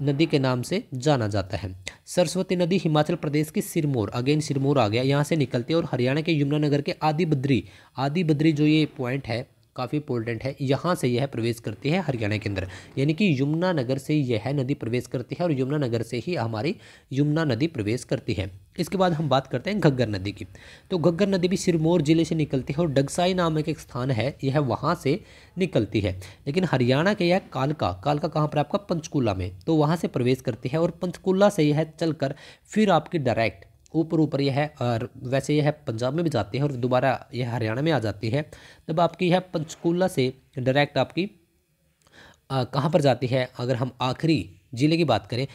नदी के नाम से जाना जाता है सरस्वती नदी हिमाचल प्रदेश की सिरमौर अगेन सिरमौर आ गया यहाँ से निकलती है और हरियाणा के यमुनानगर के आदि बद्री आदि बद्री जो ये पॉइंट है काफ़ी इंपॉर्टेंट है यहाँ से यह प्रवेश करती है हरियाणा के अंदर यानी कि यमुना नगर से यह नदी प्रवेश करती है और यमुना नगर से ही हमारी यमुना नदी प्रवेश करती है इसके बाद हम बात करते हैं घग्गर नदी की तो घग्गर नदी भी सिरमौर जिले से निकलती है और डगसाई नामक एक स्थान है यह वहाँ से निकलती है लेकिन हरियाणा के यह कालका कालका कहाँ पर आपका पंचकूला में तो वहाँ से प्रवेश करती है और पंचकूला से यह चलकर फिर आपकी डायरेक्ट ऊपर ऊपर यह है और वैसे यह पंजाब में भी जाती है और दोबारा यह हरियाणा में आ जाती है तब आपकी यह पंचकूला से डायरेक्ट आपकी कहाँ पर जाती है अगर हम आखिरी ज़िले की बात करें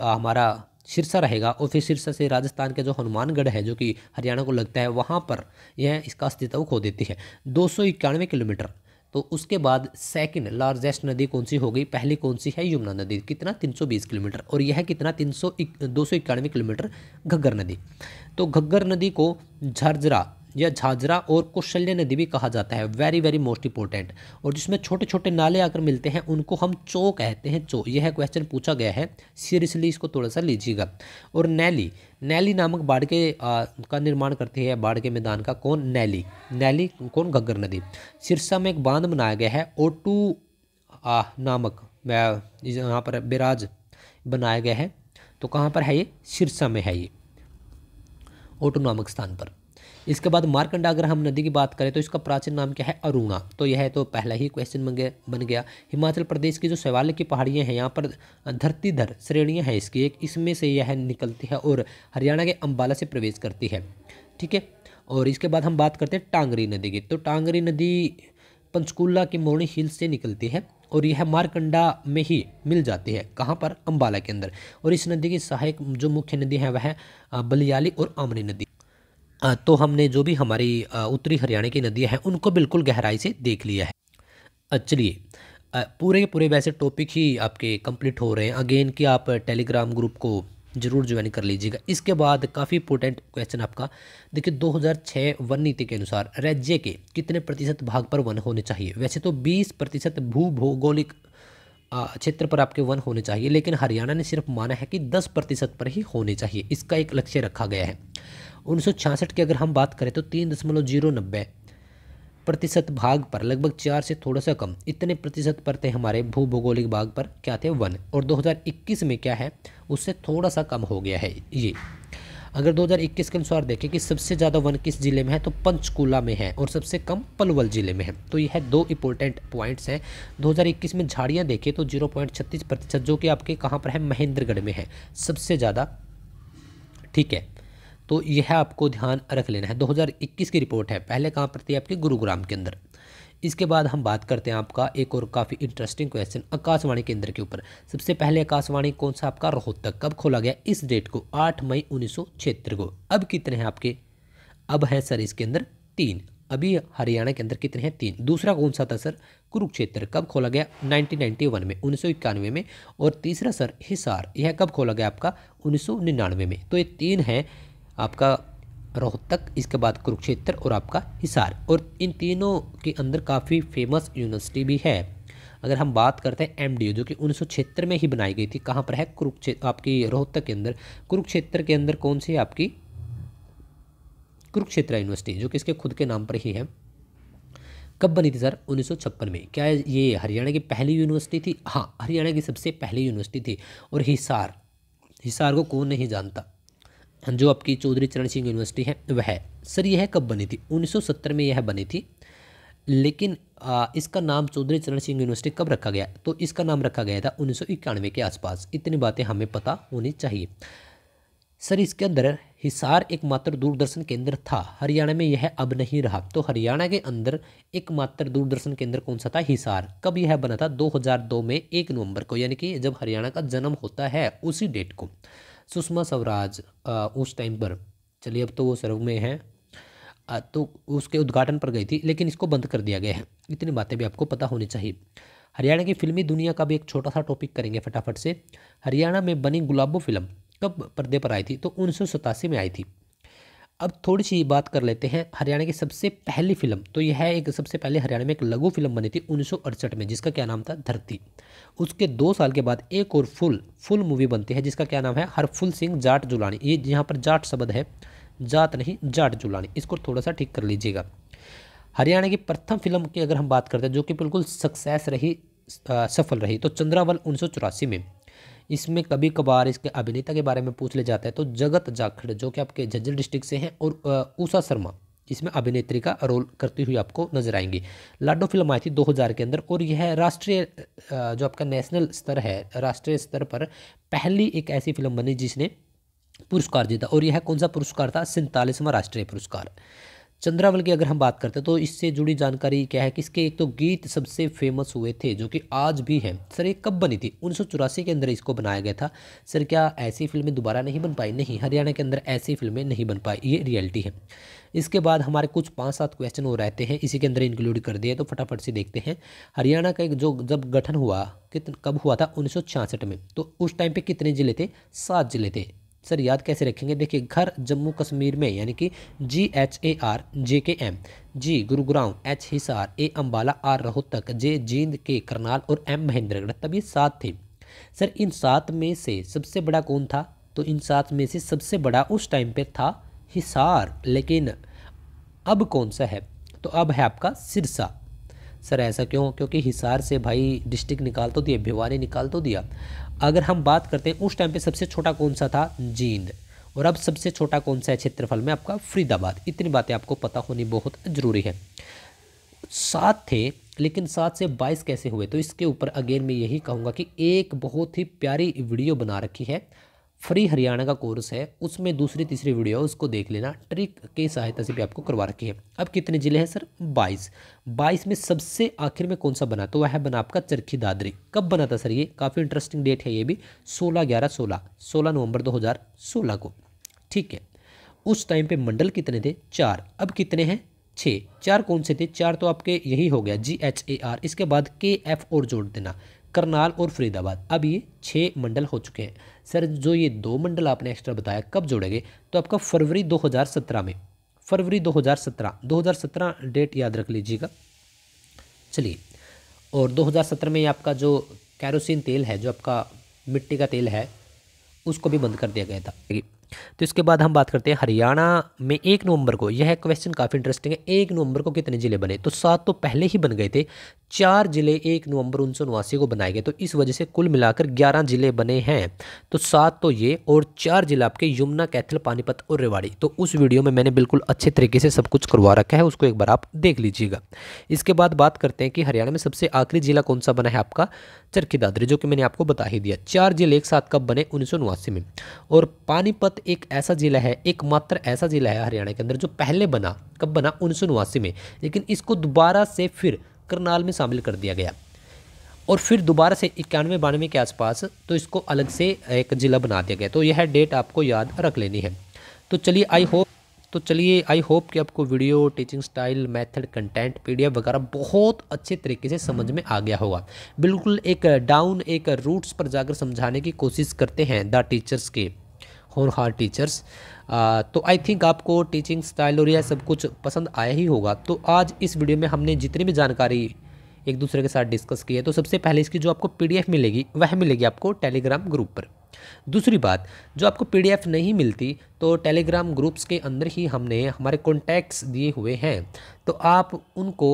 आ, हमारा सिरसा रहेगा और फिर सिरसा से राजस्थान के जो हनुमानगढ़ है जो कि हरियाणा को लगता है वहाँ पर यह इसका अस्तित्व खो देती है दो किलोमीटर तो उसके बाद सेकंड लार्जेस्ट नदी कौन सी हो गई पहली कौन सी है यमुना नदी कितना 320 किलोमीटर और यह कितना तीन सौ दो सौ इक्यानवे किलोमीटर घग्गर नदी तो घग्गर नदी को झरझरा या झाझरा और कौशल्य नदी भी कहा जाता है वेरी वेरी मोस्ट इंपॉर्टेंट और जिसमें छोटे छोटे नाले आकर मिलते हैं उनको हम चो कहते हैं चो यह क्वेश्चन पूछा गया है सीरियसली इसको थोड़ा सा लीजिएगा और नैली नैली नामक बाढ़ के आ, का निर्माण करती है बाढ़ के मैदान का कौन नैली नैली कौन घग्गर नदी सिरसा में एक बांध बनाया गया है ओटू आ, नामक यहाँ पर बिराज बनाया गया है तो कहाँ पर है ये सिरसा में है ये ओटू नामक स्थान पर इसके बाद मारकंडा अगर हम नदी की बात करें तो इसका प्राचीन नाम क्या है अरुणा तो यह तो पहला ही क्वेश्चन बन गया हिमाचल प्रदेश की जो शैवाल की पहाड़ियाँ हैं यहाँ पर धरतीधर श्रेणियाँ हैं इसकी एक इसमें से यह निकलती है और हरियाणा के अम्बाला से प्रवेश करती है ठीक है और इसके बाद हम बात करते हैं टांगरी नदी की तो टांगरी नदी पंचकूला की मोरणी हिल्स से निकलती है और यह मारकंडा में ही मिल जाती है कहाँ पर अंबाला के अंदर और इस नदी की सहायक जो मुख्य नदी है वह बलियाली और आमरी नदी तो हमने जो भी हमारी उत्तरी हरियाणा की नदियाँ हैं उनको बिल्कुल गहराई से देख लिया है चलिए पूरे के पूरे वैसे टॉपिक ही आपके कंप्लीट हो रहे हैं अगेन कि आप टेलीग्राम ग्रुप को ज़रूर ज्वाइन कर लीजिएगा इसके बाद काफ़ी इंपोर्टेंट क्वेश्चन आपका देखिए 2006 वन नीति के अनुसार राज्य के कितने प्रतिशत भाग पर वन होने चाहिए वैसे तो 20 प्रतिशत भू भौगोलिक क्षेत्र पर आपके वन होने चाहिए लेकिन हरियाणा ने सिर्फ माना है कि दस प्रतिशत पर ही होने चाहिए इसका एक लक्ष्य रखा गया है उन्नीस की अगर हम बात करें तो तीन दशमलव जीरो नब्बे प्रतिशत भाग पर लगभग चार से थोड़ा सा कम इतने प्रतिशत पर थे हमारे भू भौगोलिक भाग पर क्या थे वन और 2021 में क्या है उससे थोड़ा सा कम हो गया है ये अगर 2021 के अनुसार देखें कि सबसे ज़्यादा वन किस ज़िले में है तो पंचकूला में है और सबसे कम पलवल ज़िले में है तो यह दो इंपॉर्टेंट पॉइंट्स हैं 2021 में झाड़ियाँ देखें तो छत्तीस प्रतिशत जो कि आपके कहाँ पर है महेंद्रगढ़ में है सबसे ज़्यादा ठीक है तो यह आपको ध्यान रख लेना है 2021 की रिपोर्ट है पहले कहाँ पर थी आपकी गुरुग्राम के अंदर इसके बाद हम बात करते हैं आपका एक और काफ़ी इंटरेस्टिंग क्वेश्चन आकाशवाणी केंद्र के ऊपर सबसे पहले आकाशवाणी कौन सा आपका रोहतक कब खोला गया इस डेट को आठ मई उन्नीस को अब कितने हैं आपके अब हैं सर इसके अंदर तीन अभी हरियाणा के अंदर कितने हैं तीन दूसरा कौन सा था सर कुरुक्षेत्र कब खोला गया 1991 में उन्नीस में और तीसरा सर हिसार यह कब खोला गया आपका उन्नीस में तो ये तीन हैं आपका रोहतक इसके बाद कुरुक्षेत्र और आपका हिसार और इन तीनों के अंदर काफ़ी फेमस यूनिवर्सिटी भी है अगर हम बात करते हैं एम जो कि उन्नीस में ही बनाई गई थी कहाँ पर है कुरुक्षेत्र आपकी रोहतक के अंदर कुरुक्षेत्र के अंदर कौन सी आपकी कुरुक्षेत्र यूनिवर्सिटी जो कि इसके खुद के नाम पर ही है कब बनी थी सर उन्नीस में क्या ये हरियाणा की पहली यूनिवर्सिटी थी हाँ हरियाणा की सबसे पहली यूनिवर्सिटी थी और हिसार हिसार को कौन नहीं जानता जो आपकी चौधरी चरण सिंह यूनिवर्सिटी है वह है सर यह कब बनी थी 1970 में यह बनी थी लेकिन आ, इसका नाम चौधरी चरण सिंह यूनिवर्सिटी कब रखा गया तो इसका नाम रखा गया था उन्नीस के आसपास इतनी बातें हमें पता होनी चाहिए सर इसके अंदर हिसार एकमात्र दूरदर्शन केंद्र था हरियाणा में यह अब नहीं रहा तो हरियाणा के अंदर एकमात्र दूरदर्शन केंद्र कौन सा था हिसार कब यह बना था 2002 में एक नवंबर को यानी कि जब हरियाणा का जन्म होता है उसी डेट को सुषमा स्वराज उस टाइम पर चलिए अब तो वो सर्व में है तो उसके उद्घाटन पर गई थी लेकिन इसको बंद कर दिया गया है इतनी बातें भी आपको पता होनी चाहिए हरियाणा की फिल्मी दुनिया का भी एक छोटा सा टॉपिक करेंगे फटाफट से हरियाणा में बनी गुलाबो फिल्म कब पर्दे पर आई थी तो उन्नीस में आई थी अब थोड़ी सी बात कर लेते हैं हरियाणा की सबसे पहली फिल्म तो यह है एक सबसे पहले हरियाणा में एक लघु फिल्म बनी थी उन्नीस में जिसका क्या नाम था धरती उसके दो साल के बाद एक और फुल फुल मूवी बनती है जिसका क्या नाम है हरफुल सिंह जाट जुलानी ये यहाँ पर जाट शब्द है जात नहीं जाट जुलानी इसको थोड़ा सा ठीक कर लीजिएगा हरियाणा की प्रथम फिल्म की अगर हम बात करते हैं जो कि बिल्कुल सक्सेस रही आ, सफल रही तो चंद्रावल उन्नीस में इसमें कभी कभार इसके अभिनेता के बारे में पूछ ले जाता है तो जगत जाखड़ जो कि आपके झज्जर डिस्ट्रिक्ट से हैं और उषा शर्मा इसमें अभिनेत्री का रोल करती हुई आपको नजर आएंगी लाडो फिल्म आई थी 2000 के अंदर और यह राष्ट्रीय जो आपका नेशनल स्तर है राष्ट्रीय स्तर पर पहली एक ऐसी फिल्म बनी जिसने पुरस्कार जीता और यह कौन सा पुरस्कार था सैंतालीसवां राष्ट्रीय पुरस्कार चंद्रावल की अगर हम बात करते हैं तो इससे जुड़ी जानकारी क्या है कि इसके एक तो गीत सबसे फेमस हुए थे जो कि आज भी हैं सर ये कब बनी थी उन्नीस के अंदर इसको बनाया गया था सर क्या ऐसी फिल्में दोबारा नहीं बन पाई नहीं हरियाणा के अंदर ऐसी फिल्में नहीं बन पाई ये रियलिटी है इसके बाद हमारे कुछ पाँच सात क्वेश्चन वो रहते हैं इसी के अंदर इंक्लूड कर दिए तो फटाफट से देखते हैं हरियाणा का एक जो जब गठन हुआ कितन कब हुआ था उन्नीस में तो उस टाइम पर कितने ज़िले थे सात ज़िले थे सर याद कैसे रखेंगे देखिए घर जम्मू कश्मीर में यानी कि जी H A R J K M G Gurugram H Hisar A Ambala R Rohtak J Jind K Karnal और एम महेंद्रगढ़ तभी सात थे सर इन सात में से सबसे बड़ा कौन था तो इन सात में से सबसे बड़ा उस टाइम पर था हिसार लेकिन अब कौन सा है तो अब है आपका सिरसा सर ऐसा क्यों क्योंकि हिसार से भाई डिस्ट्रिक्ट निकाल तो दिया भिवानी निकाल तो दिया अगर हम बात करते हैं उस टाइम पे सबसे छोटा कौन सा था जींद और अब सबसे छोटा कौन सा है क्षेत्रफल में आपका फरीदाबाद इतनी बातें आपको पता होनी बहुत ज़रूरी है सात थे लेकिन सात से बाईस कैसे हुए तो इसके ऊपर अगेन मैं यही कहूँगा कि एक बहुत ही प्यारी वीडियो बना रखी है फ्री हरियाणा का कोर्स है उसमें दूसरी तीसरी वीडियो उसको देख लेना ट्रिक के सहायता से भी आपको करवा रखी है अब कितने ज़िले हैं सर बाईस बाईस में सबसे आखिर में कौन सा बना तो वह है बना आपका चरखी दादरी कब बना था सर ये काफ़ी इंटरेस्टिंग डेट है ये भी सोलह ग्यारह सोलह सोलह नवंबर दो हज़ार सोलह को ठीक है उस टाइम पे मंडल कितने थे चार अब कितने हैं छः चार कौन से थे चार तो आपके यही हो गया जी एच ए आर इसके बाद के एफ और जोड़ देना करनाल और फरीदाबाद अब ये छः मंडल हो चुके हैं सर जो ये दो मंडल आपने एक्स्ट्रा बताया कब जोड़ेंगे तो आपका फरवरी 2017 में फरवरी 2017 2017 डेट याद रख लीजिएगा चलिए और 2017 में आपका जो कैरोसिन तेल है जो आपका मिट्टी का तेल है उसको भी बंद कर दिया गया था तो इसके बाद हम बात करते हैं हरियाणा में एक नवंबर को यह क्वेश्चन काफ़ी इंटरेस्टिंग है एक नवंबर को कितने ज़िले बने तो सात तो पहले ही बन गए थे चार ज़िले एक नवंबर उन्नीस को बनाए गए तो इस वजह से कुल मिलाकर ग्यारह ज़िले बने हैं तो सात तो ये और चार ज़िला आपके यमुना कैथल पानीपत और रेवाड़ी तो उस वीडियो में मैंने बिल्कुल अच्छे तरीके से सब कुछ करवा रखा है उसको एक बार आप देख लीजिएगा इसके बाद बात करते हैं कि हरियाणा में सबसे आखिरी ज़िला कौन सा बना है आपका चर की दादरी जो कि मैंने आपको बता ही दिया चार जिले एक साथ कब बने उन्नीस में और पानीपत एक ऐसा जिला है एकमात्र ऐसा जिला है हरियाणा के अंदर जो पहले बना कब बना उन्नीस में लेकिन इसको दोबारा से फिर करनाल में शामिल कर दिया गया और फिर दोबारा से इक्यानवे बानवे के आसपास तो इसको अलग से एक ज़िला बना दिया गया तो यह डेट आपको याद रख लेनी है तो चलिए आई होप तो चलिए आई होप कि आपको video teaching style method content PDF वगैरह बहुत अच्छे तरीके से समझ में आ गया होगा बिल्कुल एक डाउन एक रूट्स पर जाकर समझाने की कोशिश करते हैं द टीचर्स के होन हार टीचर्स तो आई थिंक आपको टीचिंग स्टाइल और यह सब कुछ पसंद आया ही होगा तो आज इस वीडियो में हमने जितनी भी जानकारी एक दूसरे के साथ डिस्कस किया तो सबसे पहले इसकी जो आपको पी मिलेगी वह मिलेगी आपको टेलीग्राम ग्रुप पर दूसरी बात जो आपको पी नहीं मिलती तो टेलीग्राम ग्रुप्स के अंदर ही हमने हमारे कॉन्टैक्ट्स दिए हुए हैं तो आप उनको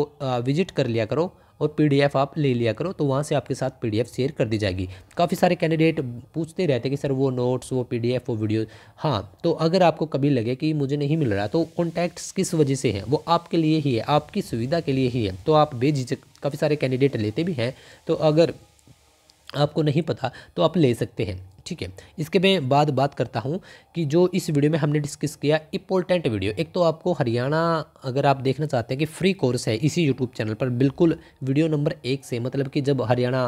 विजिट कर लिया करो और पी आप ले लिया करो तो वहाँ से आपके साथ पी शेयर कर दी जाएगी काफ़ी सारे कैंडिडेट पूछते रहते कि सर वो नोट्स वो पी वो वीडियो हाँ तो अगर आपको कभी लगे कि मुझे नहीं मिल रहा तो कॉन्टैक्ट्स किस वजह से हैं वो आपके लिए ही है आपकी सुविधा के लिए ही है तो आप बेझिझक काफ़ी सारे कैंडिडेट लेते भी हैं तो अगर आपको नहीं पता तो आप ले सकते हैं ठीक है इसके मैं बाद बात करता हूँ कि जो इस वीडियो में हमने डिस्कस किया इम्पोर्टेंट वीडियो एक तो आपको हरियाणा अगर आप देखना चाहते हैं कि फ्री कोर्स है इसी यूट्यूब चैनल पर बिल्कुल वीडियो नंबर एक से मतलब कि जब हरियाणा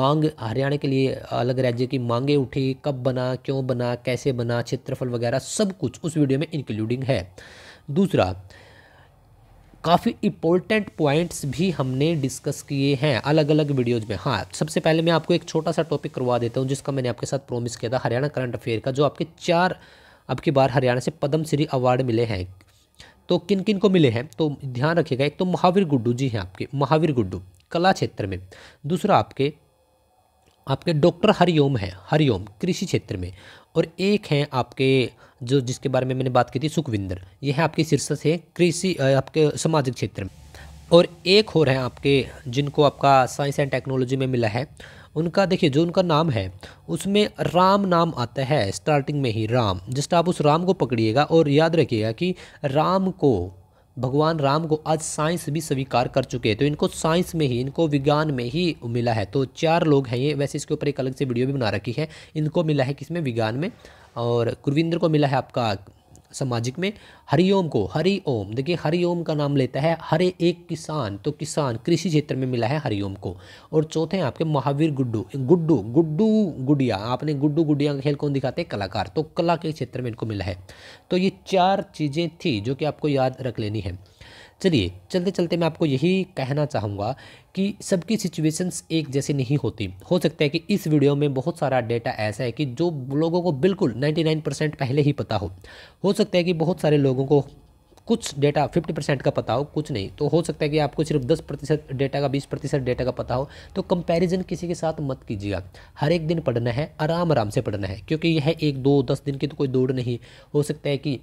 मांग हरियाणा के लिए अलग राज्य की मांगे उठी कब बना क्यों बना कैसे बना क्षेत्रफल वगैरह सब कुछ उस वीडियो में इंक्लूडिंग है दूसरा काफ़ी इंपॉर्टेंट पॉइंट्स भी हमने डिस्कस किए हैं अलग अलग वीडियोज में हाँ सबसे पहले मैं आपको एक छोटा सा टॉपिक करवा देता हूँ जिसका मैंने आपके साथ प्रोमिस किया था हरियाणा करंट अफेयर का जो आपके चार अब की बार हरियाणा से पद्म श्री अवार्ड मिले हैं तो किन किन को मिले हैं तो ध्यान रखिएगा एक तो महावीर गुड्डू जी हैं आपके महावीर गुड्डू कला क्षेत्र में दूसरा आपके आपके डॉक्टर हरिओम हैं हरिओम कृषि क्षेत्र में और एक हैं आपके जो जिसके बारे में मैंने बात की थी सुखविंदर यह है आपकी शीर्षक है कृषि आपके सामाजिक क्षेत्र में और एक और हैं आपके जिनको आपका साइंस एंड टेक्नोलॉजी में मिला है उनका देखिए जो उनका नाम है उसमें राम नाम आता है स्टार्टिंग में ही राम जस्ट आप उस राम को पकड़िएगा और याद रखिएगा कि राम को भगवान राम को आज साइंस भी स्वीकार कर चुके हैं तो इनको साइंस में ही इनको विज्ञान में ही मिला है तो चार लोग हैं ये वैसे इसके ऊपर एक अलग से वीडियो भी बना रखी है इनको मिला है किसमें विज्ञान में और कुरविंदर को मिला है आपका सामाजिक में हरिओम को हरि ओम देखिए हरिओम का नाम लेता है हर एक किसान तो किसान कृषि क्षेत्र में मिला है हरिओम को और चौथे हैं आपके महावीर गुड्डू गुड्डू गुड्डू गुड़िया आपने गुड्डू गुड़िया का खेल कौन दिखाते हैं कलाकार तो कला के क्षेत्र में इनको मिला है तो ये चार चीज़ें थी जो कि आपको याद रख लेनी है चलिए चलते चलते मैं आपको यही कहना चाहूँगा कि सबकी सिचुएशंस एक जैसी नहीं होती हो सकता है कि इस वीडियो में बहुत सारा डेटा ऐसा है कि जो लोगों को बिल्कुल 99 परसेंट पहले ही पता हो हो सकता है कि बहुत सारे लोगों को कुछ डेटा 50 परसेंट का पता हो कुछ नहीं तो हो सकता है कि आपको सिर्फ 10 प्रतिशत डेटा का 20 प्रतिशत डेटा का पता हो तो कंपैरिजन किसी के साथ मत कीजिएगा हर एक दिन पढ़ना है आराम आराम से पढ़ना है क्योंकि यह एक दो दस दिन की तो कोई दौड़ नहीं हो सकता है कि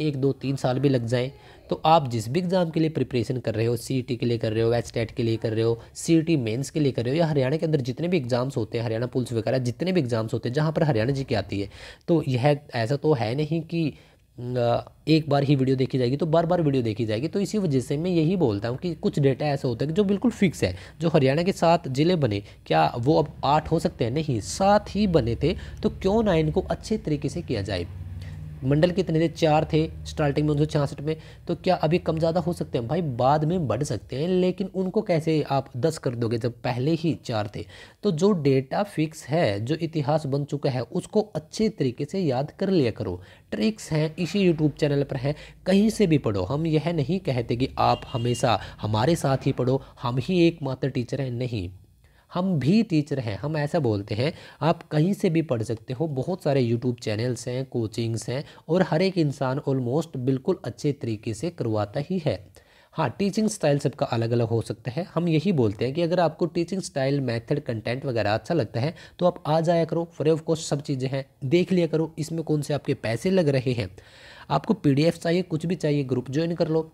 एक दो तीन साल भी लग जाएँ तो आप जिस भी एग्ज़ाम के लिए प्रिपरेशन कर रहे हो सी e के लिए कर रहे हो एच e के लिए कर रहे हो सी टी मेन्स के लिए कर रहे हो या हरियाणा के अंदर जितने भी एग्ज़ाम्स होते हैं हरियाणा पुलिस वगैरह जितने भी एग्ज़ाम्स होते हैं जहाँ पर हरियाणा जी की आती है तो यह ऐसा तो है नहीं कि एक बार ही वीडियो देखी जाएगी तो बार बार वीडियो देखी जाएगी तो इसी वजह से मैं यही बोलता हूँ कि कुछ डेटा ऐसा होता है जो बिल्कुल फिक्स है जो हरियाणा के सात ज़िले बने क्या वो अब आठ हो सकते हैं नहीं सात ही बने थे तो क्यों ना इनको अच्छे तरीके से किया जाए मंडल कितने थे चार थे स्टार्टिंग में उन्नीस में तो क्या अभी कम ज़्यादा हो सकते हैं भाई बाद में बढ़ सकते हैं लेकिन उनको कैसे आप दस कर दोगे जब पहले ही चार थे तो जो डेटा फिक्स है जो इतिहास बन चुका है उसको अच्छे तरीके से याद कर लिया करो ट्रिक्स हैं इसी यूट्यूब चैनल पर हैं कहीं से भी पढ़ो हम यह नहीं कहते कि आप हमेशा हमारे साथ ही पढ़ो हम ही एकमात्र टीचर हैं नहीं हम भी टीचर हैं हम ऐसा बोलते हैं आप कहीं से भी पढ़ सकते हो बहुत सारे यूट्यूब चैनल्स हैं कोचिंग्स हैं और हर एक इंसान ऑलमोस्ट बिल्कुल अच्छे तरीके से करवाता ही है हाँ टीचिंग स्टाइल सबका अलग अलग हो सकता है हम यही बोलते हैं कि अगर आपको टीचिंग स्टाइल मेथड कंटेंट वगैरह अच्छा लगता है तो आप आ जाया करो फ्री ऑफ कॉस्ट सब चीज़ें हैं देख लिया करो इसमें कौन से आपके पैसे लग रहे हैं आपको पीडीएफ चाहिए कुछ भी चाहिए ग्रुप ज्वाइन कर लो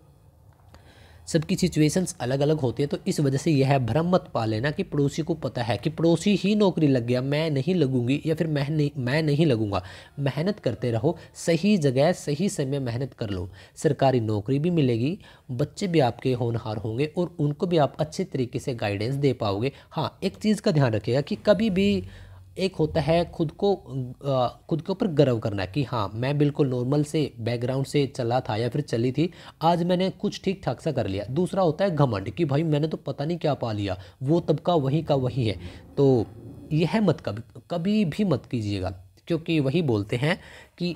सबकी सिचुएशंस अलग अलग होती है तो इस वजह से यह है भ्रम मत पा लेना कि पड़ोसी को पता है कि पड़ोसी ही नौकरी लग गया मैं नहीं लगूंगी या फिर मैं नहीं मैं नहीं लगूंगा मेहनत करते रहो सही जगह सही समय मेहनत कर लो सरकारी नौकरी भी मिलेगी बच्चे भी आपके होनहार होंगे और उनको भी आप अच्छे तरीके से गाइडेंस दे पाओगे हाँ एक चीज़ का ध्यान रखिएगा कि कभी भी एक होता है खुद को खुद के ऊपर गर्व करना कि हाँ मैं बिल्कुल नॉर्मल से बैकग्राउंड से चला था या फिर चली थी आज मैंने कुछ ठीक ठाक सा कर लिया दूसरा होता है घमंड कि भाई मैंने तो पता नहीं क्या पा लिया वो तबका वहीं का वही है तो यह मत कभी कभी भी मत कीजिएगा क्योंकि वही बोलते हैं कि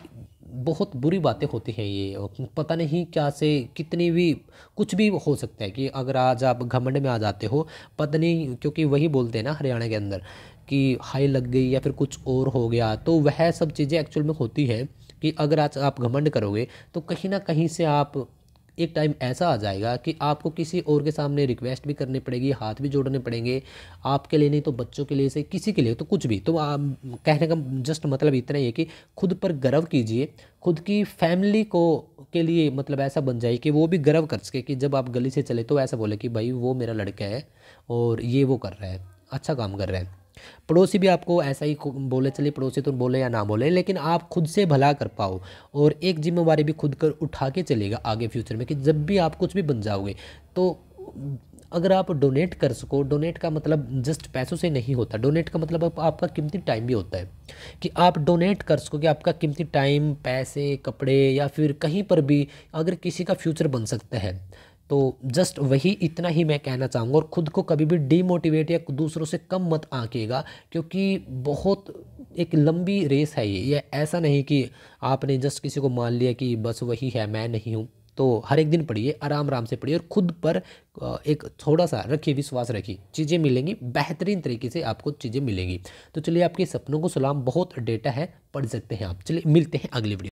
बहुत बुरी बातें होती हैं ये पता नहीं क्या से कितनी भी कुछ भी हो सकता है कि अगर आज आप घमंड में आ जाते हो पता नहीं क्योंकि वही बोलते हैं ना हरियाणा के अंदर कि हाई लग गई या फिर कुछ और हो गया तो वह सब चीज़ें एक्चुअल में होती है कि अगर आज आप घमंड करोगे तो कहीं ना कहीं से आप एक टाइम ऐसा आ जाएगा कि आपको किसी और के सामने रिक्वेस्ट भी करनी पड़ेगी हाथ भी जोड़ने पड़ेंगे आपके लिए नहीं तो बच्चों के लिए से किसी के लिए तो कुछ भी तो आप कहने का जस्ट मतलब इतना ही है कि खुद पर गर्व कीजिए खुद की फैमिली को के लिए मतलब ऐसा बन जाए कि वो भी गर्व कर सके कि जब आप गली से चले तो ऐसा बोले कि भाई वो मेरा लड़का है और ये वो कर रहा है अच्छा काम कर रहा है पड़ोसी भी आपको ऐसा ही बोले चले पड़ोसी तो बोले या ना बोले लेकिन आप खुद से भला कर पाओ और एक जिम्मेवारी भी खुद कर उठा के चलेगा आगे फ्यूचर में कि जब भी आप कुछ भी बन जाओगे तो अगर आप डोनेट कर सको डोनेट का मतलब जस्ट पैसों से नहीं होता डोनेट का मतलब आप, आपका कीमती टाइम भी होता है कि आप डोनेट कर सको कि आपका कीमती टाइम पैसे कपड़े या फिर कहीं पर भी अगर किसी का फ्यूचर बन सकता है तो जस्ट वही इतना ही मैं कहना चाहूँगा और ख़ुद को कभी भी डीमोटिवेट या दूसरों से कम मत आँकेगा क्योंकि बहुत एक लंबी रेस है ये यह ऐसा नहीं कि आपने जस्ट किसी को मान लिया कि बस वही है मैं नहीं हूँ तो हर एक दिन पढ़िए आराम आराम से पढ़िए और ख़ुद पर एक थोड़ा सा रखिए विश्वास रखिए चीज़ें मिलेंगी बेहतरीन तरीके से आपको चीज़ें मिलेंगी तो चलिए आपके सपनों को सलाम बहुत डेटा है पढ़ सकते हैं आप चलिए मिलते हैं अगले वीडियो